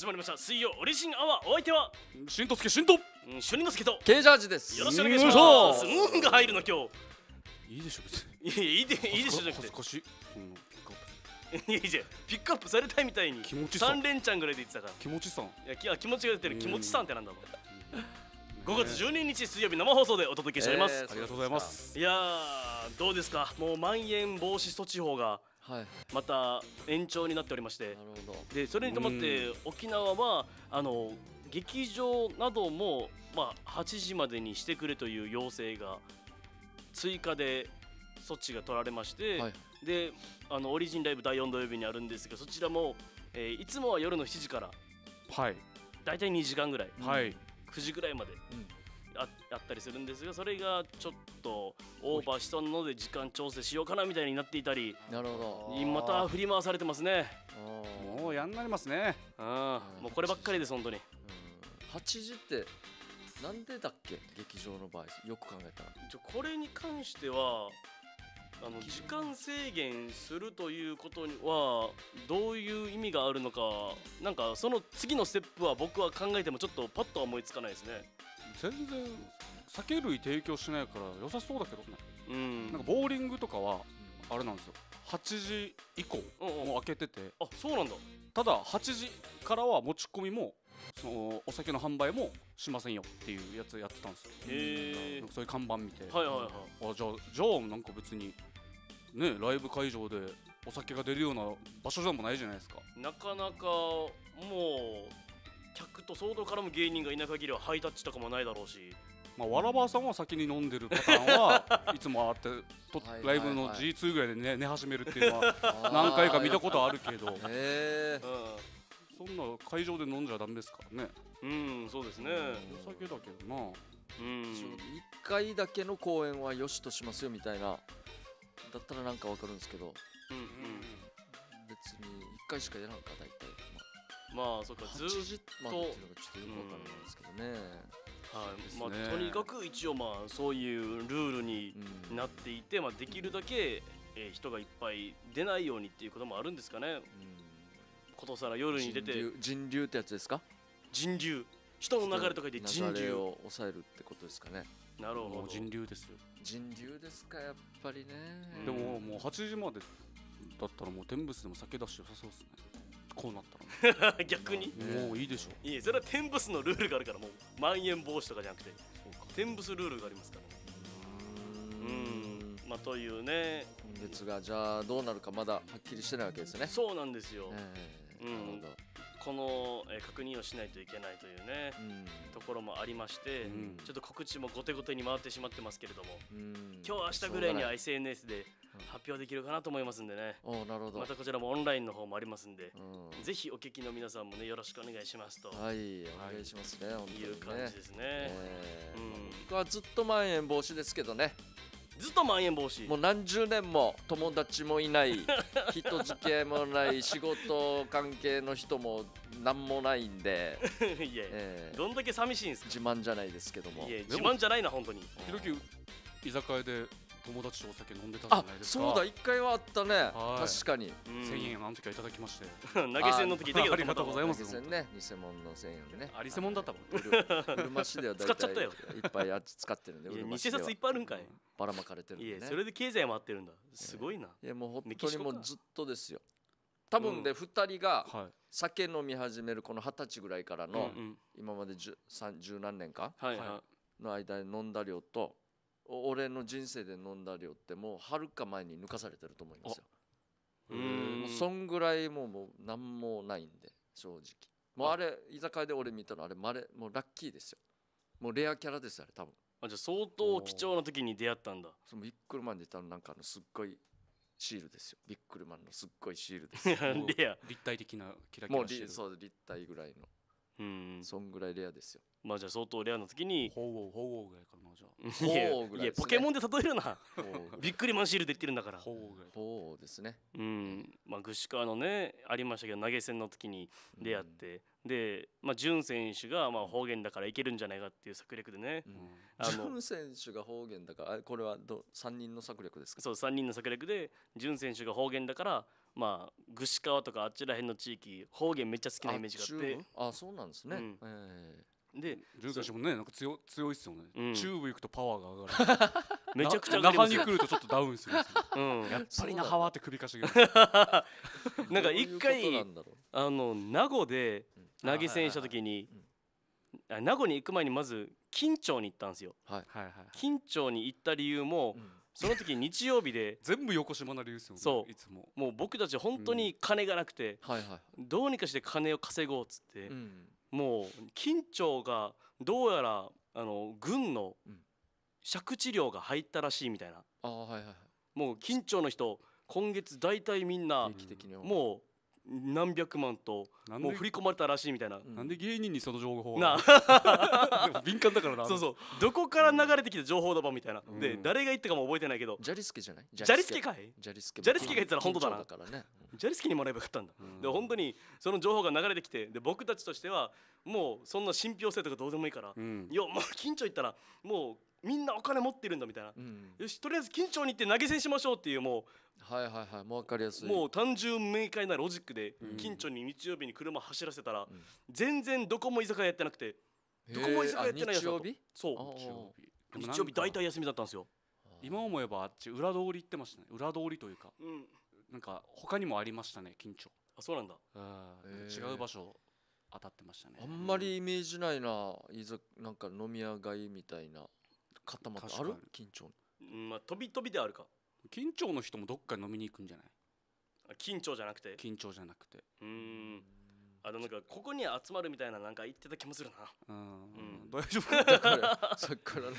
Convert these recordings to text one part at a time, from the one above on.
始まりました水曜オリジンアワーお相手はしんとすけしんとしゅんのすけとケイジャージですよろしくお願いしますうんが入るの今日いいでしょ別にいいでいいでしょじゃなくて恥ずかしいいやいやピックアップされたいみたいに気持ち三連チャンぐらいで言ってたから気持ちさんいやきあ気持ちが出てる気持ちさんってなんだろう5月12日水曜日生放送でお届けしております、ありがとうございますいやどうですかもう蔓延防止措置法がまた延長になっておりましてでそれに伴って沖縄はあの劇場なども、まあ、8時までにしてくれという要請が追加で措置が取られまして、はい、であのオリジンライブ第4土曜日にあるんですがそちらも、えー、いつもは夜の7時から、はい、大体2時間ぐらい、はい、9時ぐらいまで、うんああったりするんですがそれがちょっとオーバーしたので時間調整しようかなみたいになっていたりなるほどまた振り回されてますねもうやんなりますねうんもうこればっかりです本当に8時ってなんでだっけ劇場の場合よく考えたらこれに関してはあの時間制限するということにはどういう意味があるのかなんかその次のステップは僕は考えてもちょっとパッとは思いつかないですね全然酒類提供しないから良さそうだけどね、うん、なんかボーリングとかはあれなんですよ8時以降も開けてて、うんうん、あそうなんだただ8時からは持ち込みもそのお酒の販売もしませんよっていうやつやってたんですよへそういう看板見て、はいはいはい、あじゃあじゃあなんか別にねライブ会場でお酒が出るような場所でもないじゃないですかなかなかもう客と相当絡む芸人がいない限りはハイタッチとかもないだろうしまあ、わらばさんは先に飲んでるパターンはいつもあってとライブの G2 ぐらいで寝寝始めるっていうのは 何回か見たことあるけど、へうん、そんな会場で飲んじゃダメですからねうんそうですねお酒だけどなうん1回だけの公演はよしとしますよみたいなだったらなんかわかるんですけど、うんうん、別に1回しかやらんか大体まあそっかずっと、っちょっとよくわかないですけどね、うん、はい、まあ、とにかく一応まあそういうルールになっていて、うん、まあ、できるだけ、えー、人がいっぱい出ないようにっていうこともあるんですかね、うん、ことさら夜に出て人流ってやつですか人流人の流れとか言って人流を抑えるってことですかねなるほど人流ですよ人流ですかやっぱりね、でももう8時までだったらもう天仏でも酒出しよさそうですねこうなったら 逆に、ね、もういいでしょいいそれは天ブスのルールがあるからもうまん延防止とかじゃなくて天ブスルールがありますからねうんまあというねですがじゃあどうなるかまだはっきりしてないわけですねそうなんですよ、えー、うん、この、えー、確認をしないといけないというね、うん、ところもありまして、うん、ちょっと告知も後手後手に回ってしまってますけれども、うん、今日明日ぐらいには SNS で発表できるかなと思いますんでね、なるほどまたこちらもオンラインの方もありますんで、うん、ぜひお聞きの皆さんもねよろしくお願いしますとはいお願いしますね、はい、いう感じですね、えー、うん僕はずっとまん延防止ですけどねずっとまん延防止もう何十年も友達もいない 人付き合いもない仕事関係の人も何もないんで いやえー、どんだけ寂しいんですか自慢じゃないですけどもいや自慢じゃないな本当に居酒屋で友達とお酒飲んでたじゃないですかそうだ一回はあったね、確かに千円あの時はいただきまして 投げ銭の時だけありがとうございます投げね偽物の千0 0円ねありせだったもんうる市では使っちゃったよいっぱい使ってるんで偽札いっぱいあるんかいばらまかれてるいやそれで経済回ってるんだすごいな、いやもう本当にもうずっとですよ多分で二人が酒飲み始めるこの二十歳ぐらいからの今まで十何年かの間に飲んだ量と俺の人生で飲んだ量ってもうはるか前に抜かされてると思いますよ。うんそんぐらいもうもう何もないんで正直もうあれ居酒屋で俺見たのあれまれもうラッキーですよもうレアキャラですよあれ多分あじゃあ相当貴重な時に出会ったんだそのビックルマンでいたのなんかあのすっごいシールですよビックルマンのすっごいシールですよレア立体的なキラキラもうそう立体ぐらいのうんそんぐらいレアですよまあじゃあ相当レアな時にほうほうぐらいかなじゃあいやほうぐらいですねいやポケモンで例えるなびっくりマンシールで言ってるんだからほうぐらいほうですねうんまあ、具志カのねありましたけど投げ銭の時に出会って、で、まあ、潤選手がまあ方言だからいけるんじゃないかっていう策略でね、あジュン選手が方言だからあこれはど3人の策略ですかそう3人の策略で潤選手が方言だから、まあ、具志川とかあっちら辺の地域方言めっちゃ好きなイメージがあってああそうなんですね、うんええで潤さもねなんか強強いっすよね、うん、チューブ行くとパワーが上がる めちゃくちゃ中に来るとちょっとダウンするすよ、うん、やっぱり那覇はって首かしげる なんか一回あの名護で投げ銭した時に、は名護に行く前にまず金町に行ったんですよ、はい、金町に行った理由も、うんその時日曜日で 全部横島な理由ですよねそういつももう僕たち本当に金がなくて、うんはいはい、どうにかして金を稼ごうっつって、うん、もう緊張がどうやらあの軍の借地料が入ったらしいみたいな、あはいはい、もう緊張の人今月大体みんなもう何百万ともう振り込まれたらしいみたいな、なんで芸人にその情報な 敏感だからなそうそうどこから流れてきた情報だばみたいな、で誰が言ったかも覚えてないけどジャリスケじゃないジャリスケかいジャリスケジャリスケが言ったら本当だな、ね、ジャリスケにもらえばよかったんだ、で本当にその情報が流れてきてで僕たちとしてはもうそんな信憑性とかどうでもいいから、いやまあ近所行ったらもうみんなお金持ってるんだみたいな、うん、よしとりあえず緊張に行って投げ銭しましょうっていうもうはいはいはいもう分かりやすいもう単純明快なロジックで、緊張に日曜日に車走らせたら、うん、全然どこも居酒屋やってなくてどこも居酒屋やってないやつだとそう日曜日大体休みだったんですよ今思えばあっち裏通り行ってましたね裏通りというか、うん、なんか他にもありましたね緊張あそうなんだ違う場所当たってましたねあんまりイメージないななんか飲み屋街みたいな固まってある緊張うんまあ飛び飛びであるか緊張の人もどっか飲みに行くんじゃない緊張じゃなくて緊張じゃなくてうんあのなんかここに集まるみたいななんか言ってた気もするなうん、大丈夫だからさ っきからね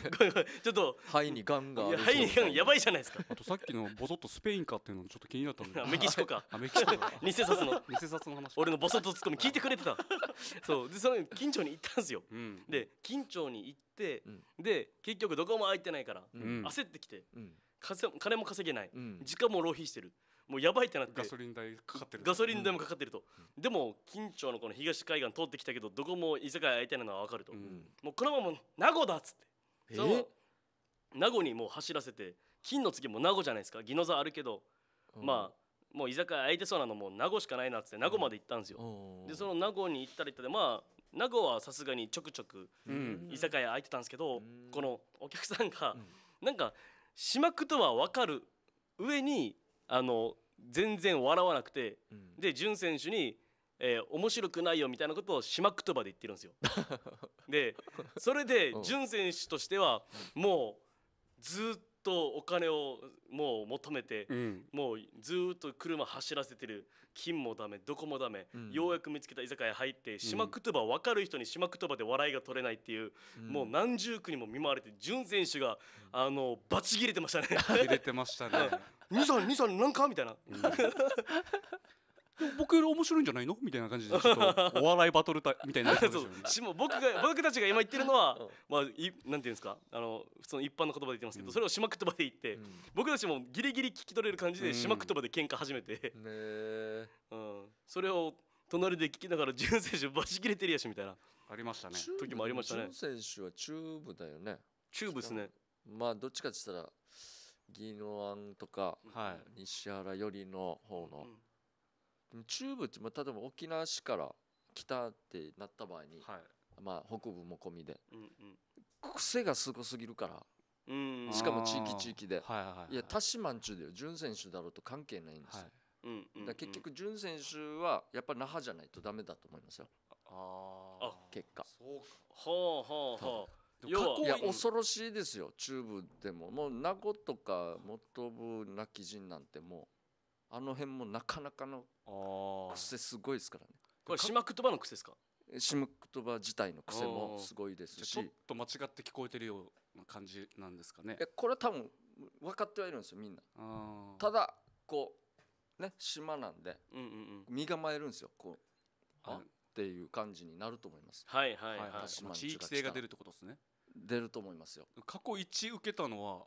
ちょっと肺にガンが肺いガンやばいじゃないですかあとさっきのボソッとスペインかっていうのちょっと気になったんだメキシコかあメキシコ 偽札の偽札の話俺のボソッとツッコミ聞いてくれてた そうでその近所に行ったんですようんで近所に行って、うんで結局どこも空いてないから、うん焦ってきてうん金も稼げない、うん時間も浪費してる、もうやばいってなってガソリン代かかってるガソリン代もかかってると、うん、でも近所のこの東海岸通ってきたけどどこも居酒屋空いてないのは分かると、うん、もうこのまま名護だっつってそ名護にもう走らせて金の次も名護じゃないですか宜野座あるけど、うん、まあもう居酒屋空いてそうなのも名護しかないなっつって名護まで行ったんですよ、でその名護に行ったら行ったでまあ名護はさすがにちょくちょく居酒屋空いてたんですけど、このお客さんがなんかしまくとは分かる上にあの全然笑わなくて、うん、で潤選手に「えー、面白くないよ」みたいなことをしまくとばで言ってるんですよ。でそれで潤選手としてはもうずっと。お金をもう求めて、うん、もうずっと車走らせてる金もダメどこもダメ、うん、ようやく見つけた居酒屋入ってしまくとば分かる人にしまくとばで笑いが取れないっていう、うん、もう何十区にも見舞われて潤選手が、あのバチ切れてましたね切れてましたね 兄さん兄さんなんかみたいな、うん僕より面白いんじゃないのみたいな感じでちょっとお笑いバトルたみたいな、ね、僕が 僕たちが今言ってるのは、まあ、いなんていうんですかあの普通の一般の言葉で言ってますけど、うん、それをしまくとばで言って、うん、僕たちもギリギリ聞き取れる感じでしまくとばで喧嘩始めて、うんね、うん、それを隣で聞きながら潤選手バチ切れてるやしみたいなありましたね時もありましたね潤選手はチューブだよねチューブですねまあどっちかって言ったら宜野湾とか、はい、西原寄りの方の、うん、中部って例えば沖縄市から北ってなった場合に、はい、まあ、北部も込みで、うんうん、癖がすごすぎるから。しかも地域地域で、はいはい、いや他市マン中でよ準選手だろうと関係ないんですよ、うんうんうん、だ結局準選手はやっぱり那覇じゃないとダメだと思いますよああ結果そうかはあはあはあいや恐ろしいですよ中部でももう名護とか元部亡き人なんてもうあの辺もなかなかの癖すごいですからねこれ島言葉の癖ですか島言葉自体の癖もすごいですしちょっと間違って聞こえてるような感じなんですかねこれは多分分かってはいるんですよみんなただこうね島なんで、うんうんうん、身構えるんですよこうあっていう感じになると思いますはいはいはい、地域性が出るってことですね出ると思いますよ過去一受けたのは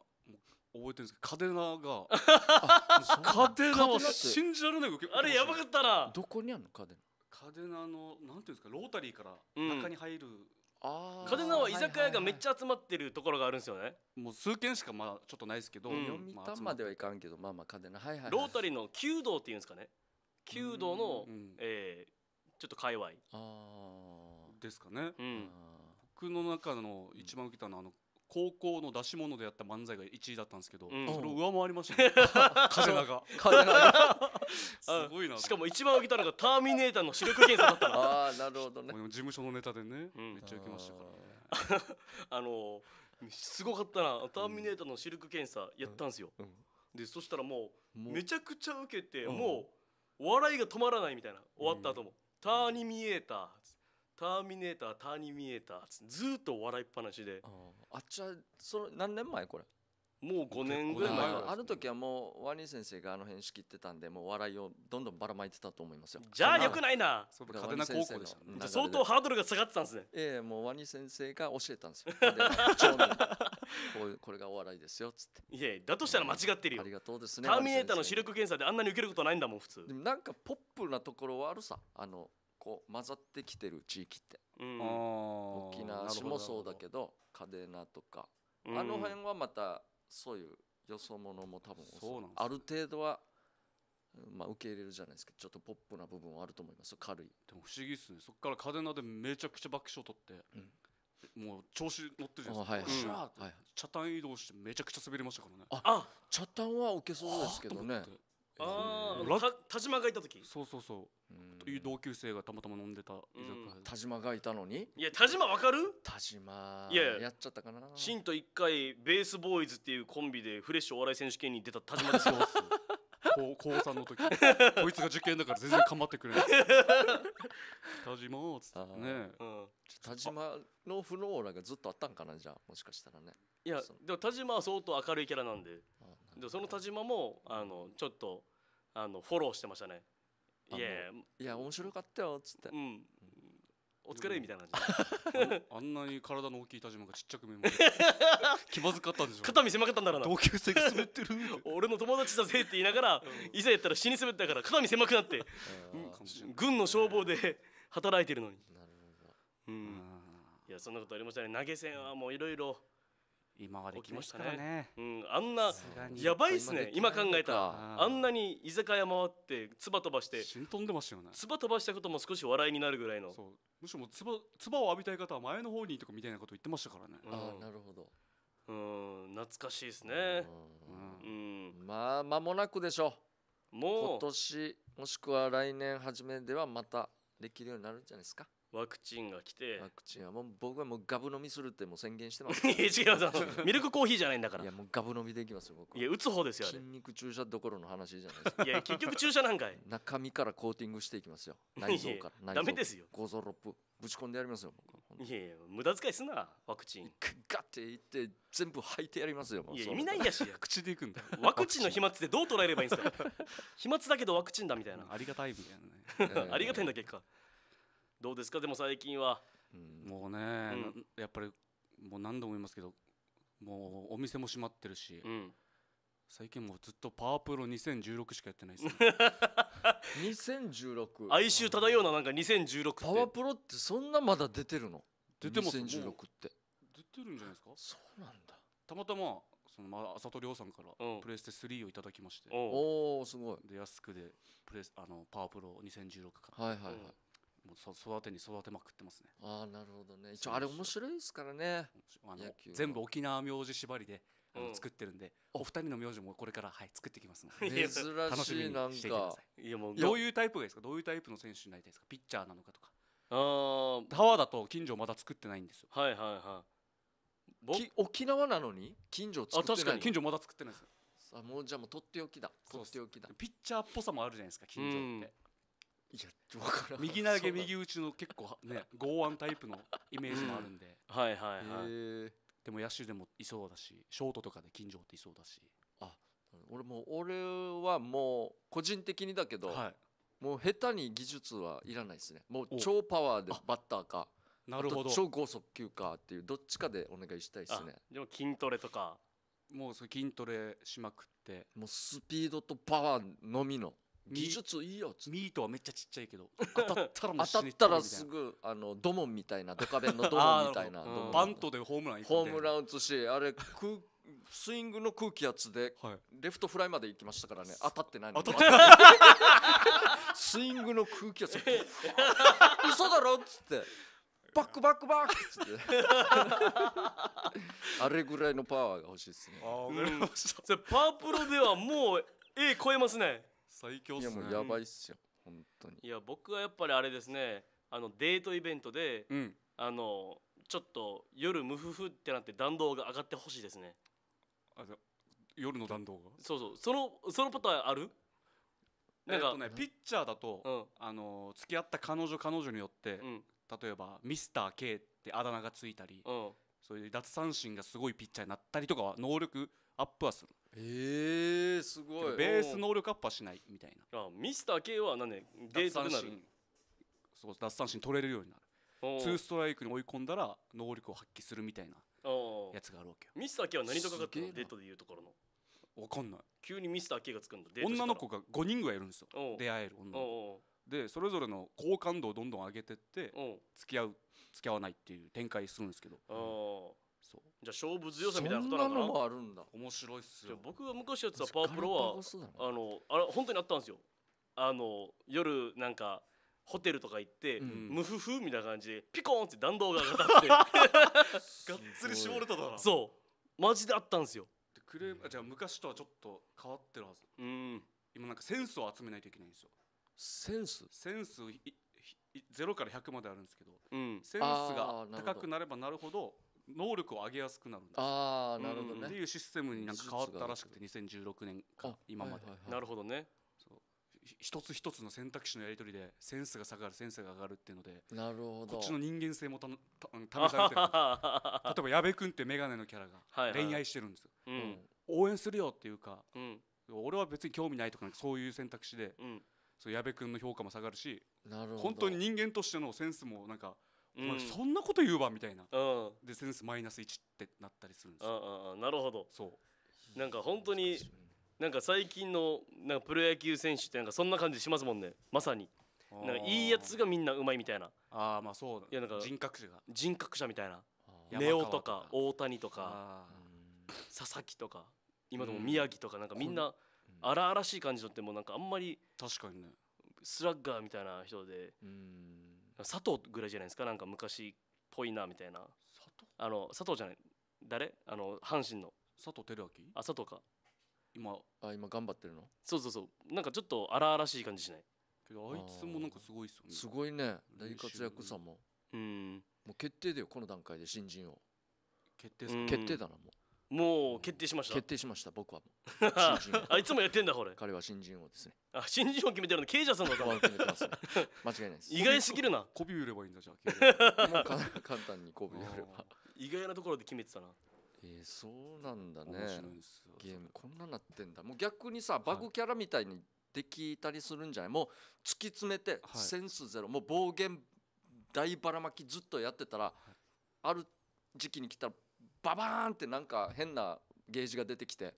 覚えてるんですけどカデナが カデナは信じられないあれやばかったらどこにあるのカデナカデナのなんていうんですかロータリーから中に入る、うん、あカデナは居酒屋がめっちゃ集まってるところがあるんですよね、はいはい、もう数軒しかまあちょっとないですけど、うん、読谷まではいかんけどまあまあカデナはいはい、はい、ロータリーの弓道っていうんですかね弓道の、うん、えー、ちょっと界隈ですかね、うん僕の中の一番受けたのはあの高校の出し物でやった漫才が1位だったんですけど、うんそれを上回りましたね風間風が すごいなしかも一番受けたのがターミネーターの視力検査だったなああなるほどね事務所のネタでね、うんめっちゃ受けましたから あのすごかったなターミネーターのシルク検査やったんですよ、うんでそしたらもうめちゃくちゃ受けて、うんもう笑いが止まらないみたいな終わった後も、ターニミエーターターミネーターターニミネーターっずっと笑いっぱなしであっちはその何年前これもう5年ぐらい前あの時はもうワニ先生があの辺仕切ってたんでもう笑いをどんどんばらまいてたと思いますよじゃあよくないなそ嘉手納高校でしょ相当ハードルが下がってたんですねええもうワニ先生が教えたんですよでこうこれがお笑いですよっつっていやだとしたら間違ってるよ、うん、ありがとうですねターミネーターの視力検査であんなに受けることないんだもん普通でもなんかポップなところはあるさあのこう混ざってきてる地域って、うん、沖縄市もそうだけど嘉手納とか、うん、あの辺はまたそういうよそ者も多分そうなん、ね、ある程度は、まあ、受け入れるじゃないですけどちょっとポップな部分はあると思います軽いでも不思議っすねそこから嘉手納でめちゃくちゃ爆笑取って、うんもう調子乗ってるじゃないですか、はいうんはチャタン移動してめちゃくちゃ滑りましたからねあっチャタンは受けそうですけどねああ田島がいた時そうそうそうという同級生がたまたま飲んでた田島がいたのにいや田島わかる田島いややっちゃったかなシンと一回ベースボーイズっていうコンビでフレッシュお笑い選手権に出た田島ですよ 高高3の時 こいつが受験だから全然かまってくれない田島っつってね、うん、田島のフローラがずっとあったんかなじゃあもしかしたらねいやでも田島は相当明るいキャラなんででその田島もあのちょっとあのフォローしてましたねいやいや面白かったよっつって、うん、お疲れみたいな感じ あんなに体の大きい田島がちっちゃく見えます 気まずかったんでしょ肩身狭かったんだろうな同級生が滑ってる 俺の友達だぜって言いながら、いざやったら死に滑ったから肩身狭くなって、軍の消防で働いてるのになるほどうんいやそんなことありましたね投げ銭はもういろいろ今はできましたね、ね、うん、あんなやばいっすね今考えたらあんなに居酒屋回ってつば飛ばして死ん飛んでますよねつば飛ばしたことも少し笑いになるぐらいのむしろもうつばを浴びたい方は前の方にとかみたいなこと言ってましたからね、うん、あなるほどうん懐かしいですねうん、うん、まあ間もなくでしょうもう今年もしくは来年初めではまたできるようになるんじゃないですかワクチンが来てワクチンはもう僕はもうガブ飲みするってもう宣言してます ミルクコーヒーじゃないんだからいやもうガブ飲みでいきますよ僕いや打つ方ですよ筋肉注射どころの話じゃないですかいや結局注射なんかい中身からコーティングしていきますよ内臓からダメですよゴゾロップぶち込んでやりますよいやいや無駄遣いすんなワクチンガッていって全部吐いてやりますよいや意味ないやし口でいくんだワクチンの飛沫ってどう捉えればいいんですか飛沫だけどワクチンだみたいなありがたいみたいなね ありがたいんだ結果どうですかでも最近は、うん、もうね、うん、やっぱりもう何度も言いますけどもうお店も閉まってるし、うん、最近もうずっとパワープロ2016しかやってないです、ね、2016 哀愁漂うななんか2016ってパワープロってそんなまだ出てるの出てます2016って出てるんじゃないですかそうなんだたまたまそのまあ浅戸亮さんからプレステ3をいただきましておおすごいで安くでプレスあのパワープロ2016からはいはいはい、もう育てに育てまくってますねああなるほどね一応あれ面白いですからねあの全部沖縄名字縛りであの作ってるんで、うん、お二人の名字もこれからはい作ってきますので 珍しいなんていやもうどういうタイプがいいですかどういうタイプの選手になりたいですかピッチャーなのかとかああハワだと近所まだ作ってないんですよはいはいはい沖縄なのに近所作ってないあ確かに近所まだ作ってないですよあもうじゃあもうとっておきだとっておきだピッチャーっぽさもあるじゃないですか近所っていや分からん右投げ右打ちの結構ね剛腕タイプのイメージもあるんで、はいはいはい、でも野手でもいそうだしショートとかで金城っていそうだしあ俺も俺はもう個人的にだけど、はい、もう下手に技術はいらないですねもう超パワーでバッターかなるほど超高速球かっていうどっちかでお願いしたいですねでも筋トレとかもうそれ筋トレしまくってもうスピードとパワーのみの技術いいよっつっミートはめっちゃちっちゃいけど 当たったら当たったらすぐあのドモンみたいなドカベンのドモンみたいなな バントでホームラン行ホームラン打つしあれ空スイングの空気圧ではい、レフトフライまで行きましたからね当たってないの当たっスイングの空気圧 嘘だろっつってバックバックバックっつってあれぐらいのパワーが欲しいですねああ、わかりましたパープロではもう A 超えますね最強っすねいやもうやばいっすよ本当にいや僕はやっぱりあれですねあのデートイベントで、うん、あのちょっと夜ムフフってなって弾道が上がってほしいですねあじゃ夜の弾道がそうそうそのそのパターンあるなんか、えー、ね、ピッチャーだと、うん、あの付き合った彼女彼女によって、うん、例えばミスター K ってあだ名がついたり、うん、そういう脱三振がすごいピッチャーになったりとかは能力アップはするえー、すごいベース能力アップはしないみたいなあミスター K は何ねゲートなるそう奪三振取れるようになるツーストライクに追い込んだら能力を発揮するみたいなやつがあるわけよミスター K は何とかかってのデートでいうところのわかんない急にミスター K がつくんだ女の子が5人ぐらいいるんですよ出会える女の子でそれぞれの好感度をどんどん上げてって付き合う付き合わないっていう展開するんですけど、じゃあ勝負強さみたいなことなのかなもあるんだ面白いっすよ僕が昔やってたパワープロはあのあれ本当にあったんですよあの夜なんかホテルとか行って、うん、ムフフみたいな感じでピコーンって弾道が当たって がっつり絞れただなそうマジであったんですよでクレームじゃあ昔とはちょっと変わってるはずうん今なんかセンスを集めないといけないんですよセンスセンスい、い、ゼロから百まであるんですけど、うん、センスが高くなればなるほど能力を上げやすくなるんですああなるほどね、っていうシステムになんか変わったらしくて2016年か今まで、なるほどねそう一つ一つの選択肢のやり取りでセンスが下がるセンスが上がるっていうのでなるほどこっちの人間性もたのた試されてる 例えば矢部君って眼鏡のキャラが恋愛してるんですよ、はいはい、うん、応援するよっていうか、うん、俺は別に興味ないとかそういう選択肢で、うん、そう矢部君の評価も下がるしなるほど本当に人間としてのセンスもなんかうんまあ、そんなこと言うわみたいな、うん、でセンスマイナス1ってなったりするんですよああなるほどそうなんか本当になんか最近のなんかプロ野球選手ってなんかそんな感じしますもんねまさになんかいいやつがみんなうまいみたいなああまあそうだ、いやなんか人格者が人格者みたいな根尾とか大谷とか佐々木とか今でも宮城とかなんかみんな荒々しい感じとってもなんかあんまり確かにねスラッガーみたいな人で佐藤ぐらいじゃないですかなんか昔っぽいなみたいな佐藤あの佐藤じゃない誰あの阪神の佐藤輝明あ佐藤か今あ今頑張ってるのそうそうそうなんかちょっと荒々しい感じしないけどあいつもなんかすごいっすよねすごいね大活躍さもうんもう決定だよこの段階で新人を決定すか、決定だなもうもう決定しました決定しました僕はもう あいつもやってんだこれ彼は新人王ですねあ新人王決めてるのケイジャさんだった決めてます、ね、間違いないです 意外すぎるなコビ売ればいいんだじゃあもう 簡単にコビ売れば意外なところで決めてたなえー、そうなんだねゲームこんななってんだもう逆にさバグキャラみたいにできたりするんじゃない、はい、もう突き詰めて、センスゼロもう暴言大ばらまきずっとやってたら、はい、ある時期に来たらババーンってなんか変なゲージが出てきて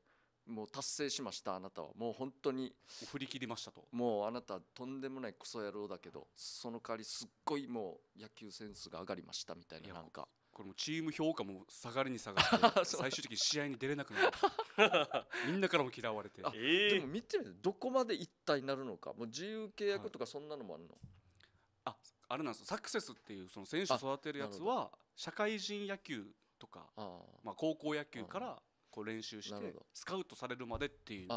もう達成しましたあなたはもう本当に振り切りましたともうあなたとんでもないクソ野郎だけどその代わりすっごいもう野球センスが上がりましたみたいななんかこれもチーム評価も下がりに下がって 最終的に試合に出れなくなる みんなからも嫌われて、えー、でも見てみてどこまで一体なるのかもう自由契約とかそんなのもあるの、はい、ああれなんですサクセスっていうその選手育てるやつは社会人野球とかまあ、高校野球からこう練習してスカウトされるまでっていう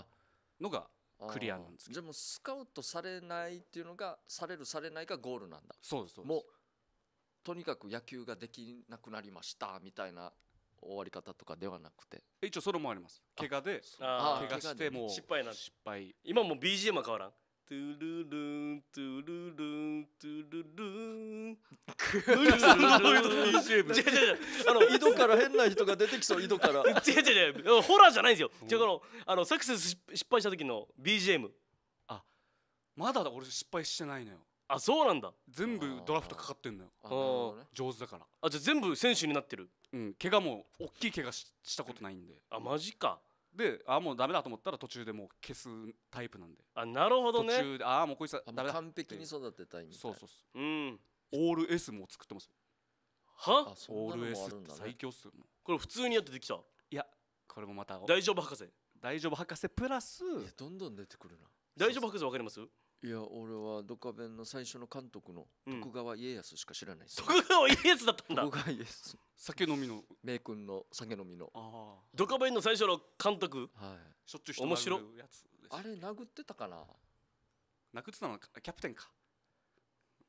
のがクリアなんですけどじゃあもうスカウトされないっていうのがされるされないがゴールなんだそうですもうとにかく野球ができなくなりましたみたいな終わり方とかではなくて一応それもあります怪我で怪我しても失敗なん失敗今もう BGM は変わらんトゥルルントゥルルントゥルルン無理すんなあの井戸から変な人が出てきそう井戸から違う違う違うホラーじゃないんですよじゃこのあのサクセス失敗した時の BGM あ、まだ俺失敗してないのよあそうなんだ全部ドラフトかかってんのよ上手だからあじゃ全部選手になってるうん怪我も大きい怪我ししたことないんであマジかであもうダメだと思ったら途中でもう消すタイプなんであなるほどね途中であもうこいつはダメだ完璧に育てたいみたいそうそうそううんオール S も作ってますはオール S って最強っすよ、ね、これ普通にやってできたいやこれもまた大丈夫博士大丈夫博士プラスどんどん出てくるな大丈夫博士わかりますいや俺はドカベンの最初の監督の徳川家康しか知らないです、うん、徳川家康だったんだ徳川家康酒飲みの名君の酒飲みのドカベンの最初の監督はいしょっちゅう人面白殴るやつあれ殴ってたかな殴ってたのはキャプテンか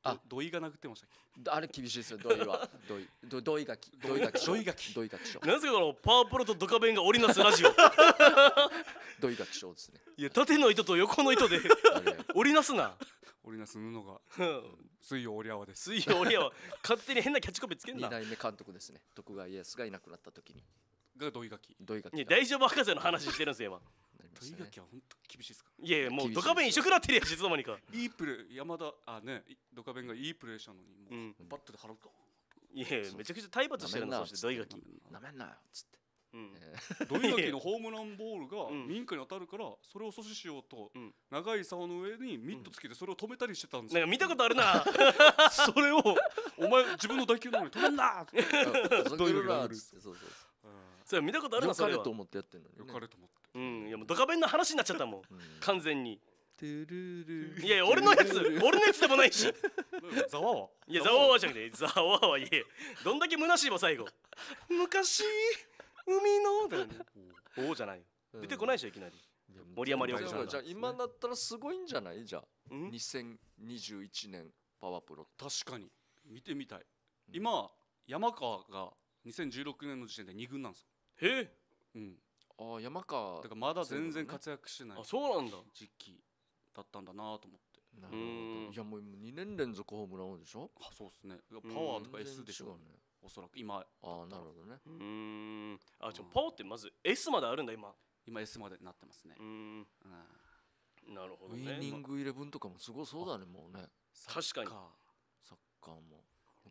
ああ土井が殴ってましたあれ厳しいですよ土井は 土井土井がき土井がき土井がき土井がきなんですかこのパワープロとドカベンが織りなすラジオ 土井がきですねいや縦の糸と横の糸で織 りなすな織りなす布が、水曜織山です水曜織山勝手に変なキャッチコピーつけんな二代目監督ですね徳川家康がいなくなった時にが土井垣土井垣大丈夫博士の話してるんですよ今土井垣は本当厳しいですかいやいやもうドカベン一緒くなってるやんいつの間にかいいプレー山田あねドカベンがいいプレーしたのにもうバットで払うといやめちゃくちゃ体罰してるなそして土井垣なめんなよっつってうん、土井垣のホームランボールが民家に当たるからそれを阻止しようと長い竿の上にミットつけてそれを止めたりしてたんですよ、うん、なんか見たことあるな それをお前自分の打球なのに止めんなって土井垣があるそうそうそれ見たことあるなそれはよかれと思ってやってるのね、よかれと思ってうんいやもうドカベンの話になっちゃったもん、うん、完全にいやいや俺のやつ俺のやつでもないしざわわいやざわわじゃなくてざわわいえどんだけ虚しいわ最後昔海の」だよね「おお」じゃない出てこないでしょいきなり森山良子さんじゃあ今だったらすごいんじゃないじゃあ2021年パワープロ確かに見てみたい今山川が2016年の時点で2軍なんですへえうんああ山川だからまだ全然活躍してないあそうなんだ時期だったんだなと思ってなるほどいやもう2年連続ホームラン王でしょあそうっすねパワーとか S でしょ、おそらく今ああなるほどねうんあじゃあパオってまず S まであるんだ今今 S までなってますねうんなるほどねウィニングイレブンとかもすごそうだねもうね確かにサッカーも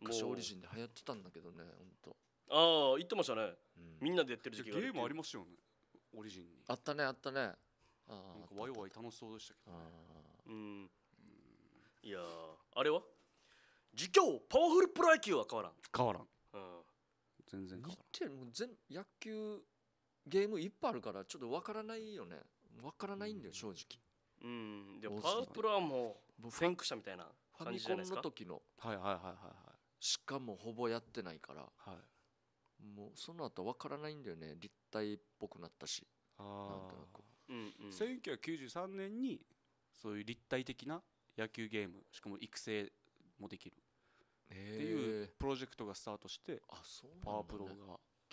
昔オリジンで流行ってたんだけどね本当ああ言ってましたね、うん、みんなでやってる時期がゲームありますよねオリジンにあったねあったねあなんかワイワイ楽しそうでしたけど、ね、うん、いやあれは実況パワフルプロ野球は変わらん変わらんうん全然変わも全野球ゲームいっぱいあるからちょっとわからないよねわからないんだよ、正直うんでもパワープロはもう先駆者みたいなファ感ミじじコゃンないですのか時のはいはいはいはしかもほぼやってないからはいもうその後わからないんだよね立体っぽくなったしなんとなあくあうんうん1993年にそういう立体的な野球ゲームしかも育成もできるっていうプロジェクトがスタートしてパワープロがで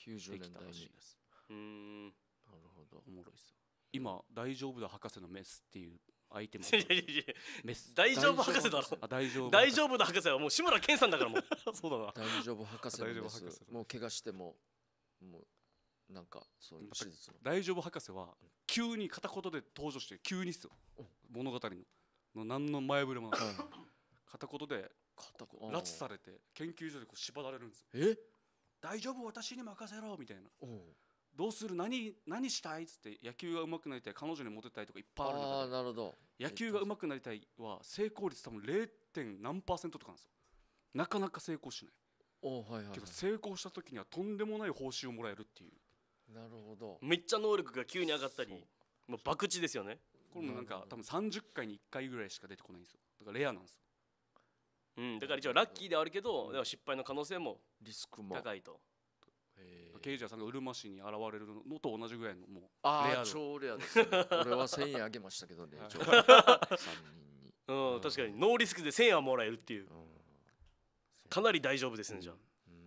きたらしいですうんなるほどおもろいっすよ今「大丈夫だ博士のメス」っていうアイテムいやいやいやメス大丈夫博士だろあ大丈夫大丈夫だ博士はもう志村けんさんだからもう そうだな大丈夫博士のメスもう怪我してももうなんかそういう手術の大丈夫博士は急に片言で登場して急にっすよ物語のの何の前触れもなく片言で拉致されて研究所でこう縛られるんですえ大丈夫私に任せろみたいなどうする何何したいっつって野球が上手くなりたい彼女にモテたいとかいっぱいあるあなるほど野球が上手くなりたいは成功率多分 0. 点何パーセントとかなんですよなかなか成功しないおはいはい、はい、けど成功した時にはとんでもない報酬をもらえるっていうなるほどめっちゃ能力が急に上がったりもう博打ですよねこれもなんか多分30回に1回ぐらいしか出てこないんですよだからレアなんですようん、だから一応ラッキーではあるけど、でも失敗の可能性もリスクも高いと。ケイジャーさんがうるま市に現れるのと同じぐらいのもうああ超レアです、ね、俺は1000円あげましたけどね、はい、3 人に、うん、うん、確かにノーリスクで1000円はもらえるっていう、うん、かなり大丈夫ですね、うん、じゃあ、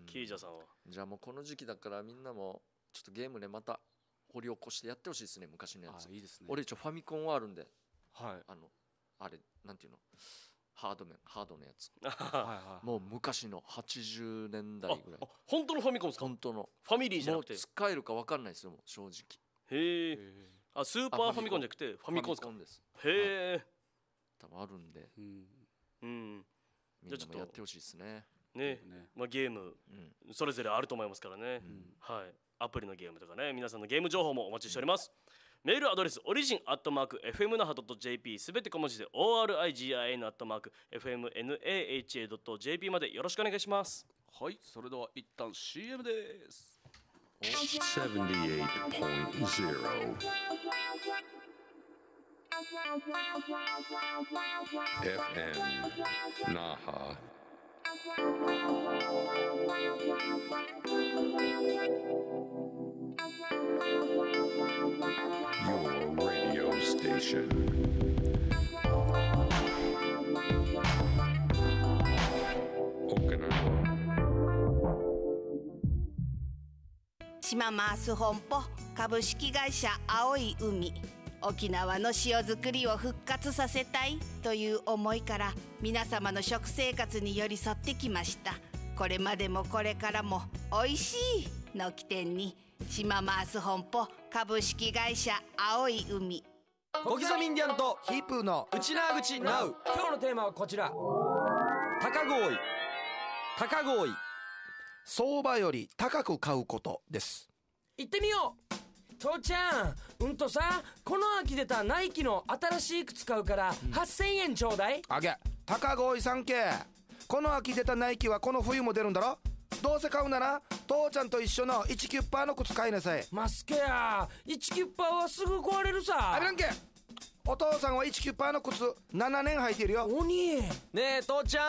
ケイジャーさんはじゃあもうこの時期だからみんなもちょっとゲームねまた掘り起こしてやってほしいですね昔のやついいですね俺一応ファミコンはあるんで、はい、あのあれなんていうのハード面ハードのやつ もう昔の80年代ぐらい本当のファミコンですか本当のファミリーじゃなくて使えるか分かんないですよ正直へえあスーパーファミコンじゃなくてファミコンですかンですへえ、多分あるんでうんうんみんなもやってほしいですねね、ね、まあ、ゲーム、それぞれあると思いますからね、うん、はいアプリのゲームとかね皆さんのゲーム情報もお待ちしております、うんメールアドレスオリジンアットマーク FM 那覇 .jp すべて小文字で ORIGIN アットマーク FMNAHA.jp までよろしくお願いしますはいそれでは一旦 CM です78.0 FM Naha 78.0島マース本舗株式会社青い海沖縄の塩作りを復活させたいという思いから皆様の食生活に寄り添ってきましたこれまでもこれからも「おいしい」の起点に島マース本舗株式会社青い海小刻みインディアンとヒープーの内縄口ナウ今日のテーマはこちら高合意高合意相場より高く買うことです行ってみよう父ちゃんうんとさこの秋出たナイキの新しい靴買うから8000円ちょうだいあげ高合意さんけこの秋出たナイキはこの冬も出るんだろどうせ買うなら父ちゃんと一緒の一キュッパーの靴買いなさいマスケや一キュッパーはすぐ壊れるさあれなんけお父さんは一キュッパーの靴7年履いてるよ鬼ねえ父ちゃん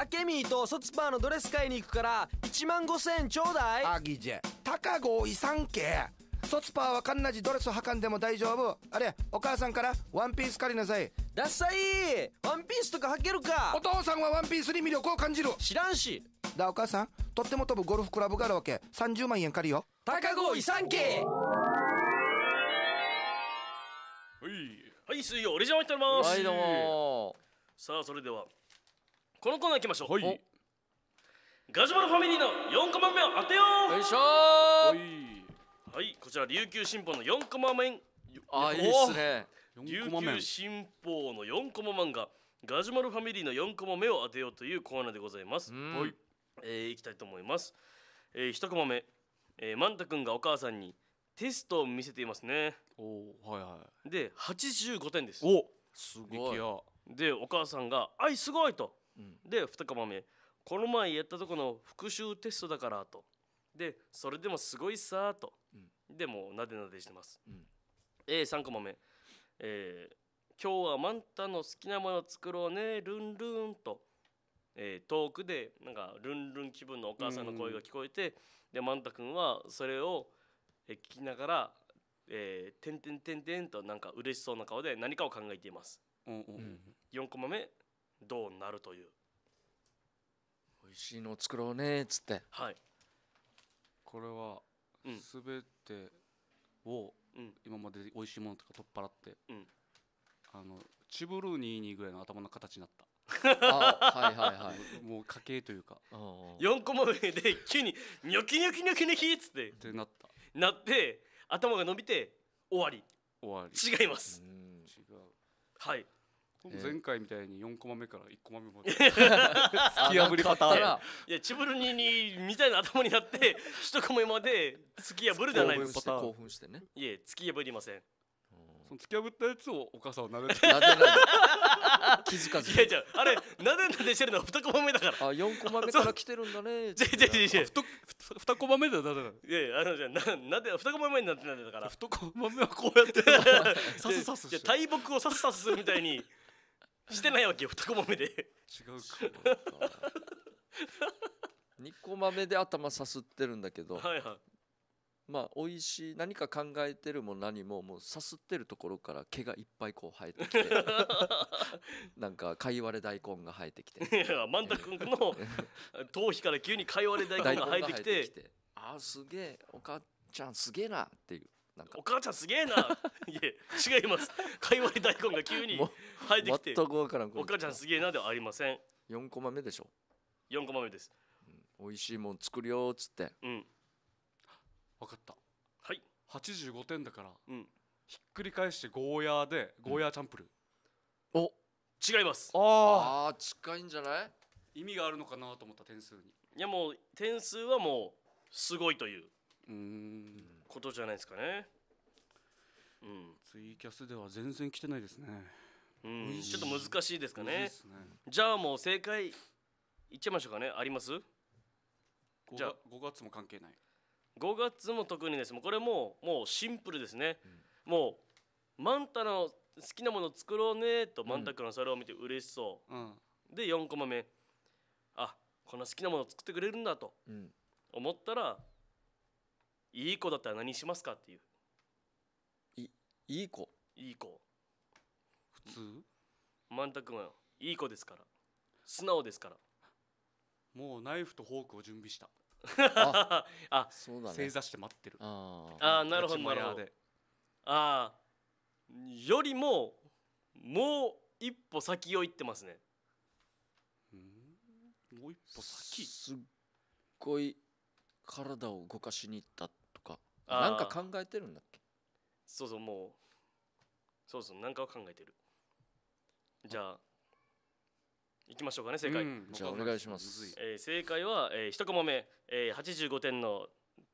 アケミーとソツパーのドレス買いに行くから1万5千円ちょうだいアギジェ高合遺産け卒パーはかんなじドレスはかんでも大丈夫あれお母さんからワンピース借りなさいダサいワンピースとか履けるかお父さんはワンピースに魅力を感じる知らんしだお母さんとっても飛ぶゴルフクラブがあるわけ30万円借りよ高郷遺産系はいはい水曜俺じゃ参いておりますはいどうもさあそれではこのコーナーいきましょうはいガジュマルファミリーの4個番目を当てようよいしょはいこちら琉球新報の4コマ漫あいいすね琉球新報の4コマ漫画ガジュマルファミリーの4コマ目を当てようというコーナーでございますはい、えー、いきたいと思います、えー、1コマ目、えー、マンタ君がお母さんにテストを見せていますねおはいはいで85点ですおすごいでお母さんが「あいすごいと」うん、で2コマ目「この前やったとこの復習テストだから」とで「それでもすごいさ」とでもなでなでしてます、うん、A3 コマ目、えー「今日はマンタの好きなものを作ろうねルンルン」と、えー、遠くでなんかルンルン気分のお母さんの声が聞こえて、でマンタ君はそれを聞きながら「えてんてんてんてん」となんか嬉しそうな顔で何かを考えています、うんうん、4コマ目「どうなる」という。美味しいのを作ろうねっつってはいこれはすべてを今まで美味しいものとか取っ払って、うん、あのチブルーニーぐらいの頭の形になったはいはいはい もう家系というか4個も上で急にニョキニョキニョキニョキっつってってなったなって頭が伸びて終わり終わり違います違うはい前回みたいに4コマ目から1コマ目まで 突き破りパターンいやチブルニにみたいな頭になって1 コマ目まで突き破るじゃないですか興奮してねいえ突き破りませんその突き破ったやつをお母さんをなでて気づかずいやじゃあれなでなでしてるのは2コマ目だからあ4コマ目から来てるんだね じゃじゃじゃじゃ2コマ目だなでないやいやあのじゃななで2コマ目になってなでだから2コマ目はこうやってさすさすじゃ大木をさす刺すみたいにしてないわけよ二コマ目で違うかも2個めで頭さすってるんだけど、はいはまあ美味しい何か考えてるも何ももうさすってるところから毛がいっぱいこう生えてきて なんかかいわれ大根が生えてきていいや万太君の頭皮から急にかいわれ大根が生えてきて ああすげえお母ちゃんすげえなっていうなんかお母ちゃんすげえな いえ違います界隈大根が急に生えてきて全く分からんお母ちゃんすげえなではありません4コマ目でしょ4コマ目です、うん、美味しいもん作るよっつってうん分かったはい85点だから、うん、ひっくり返してゴーヤーでゴーヤーチャンプル、うん、お違いますああ近いんじゃない意味があるのかなと思った点数にいやもう点数はもうすごいといううんことじゃないですかね。うん、ツイキャスでは全然来てないですね。うん、ちょっと難しいですかね。ねじゃあもう正解いっちゃいましょうかね。あります？じゃあ5月も関係ない。5月も特にです。もうこれももうシンプルですね。うん、もうマンタの好きなもの作ろうねとマンタ君のそれを見て嬉しそう。うん、で4コマ目。あこんな好きなもの作ってくれるんだと思ったらいい子だったら何しますかっていういい子いい子普通万太君はいい子ですから素直ですからもうナイフとフォークを準備したあ そうだ、ね、正座して待ってるああなるほどなるほどああよりももう一歩先を行ってますねもう一歩先すっごい体を動かしに行ったなんか考えてるんだっけそうそうもうそうそうなんかを考えてるじゃあいきましょうかね正解、うんじゃあお願いしますえー正解は、えー、1コマ目、えー、85点の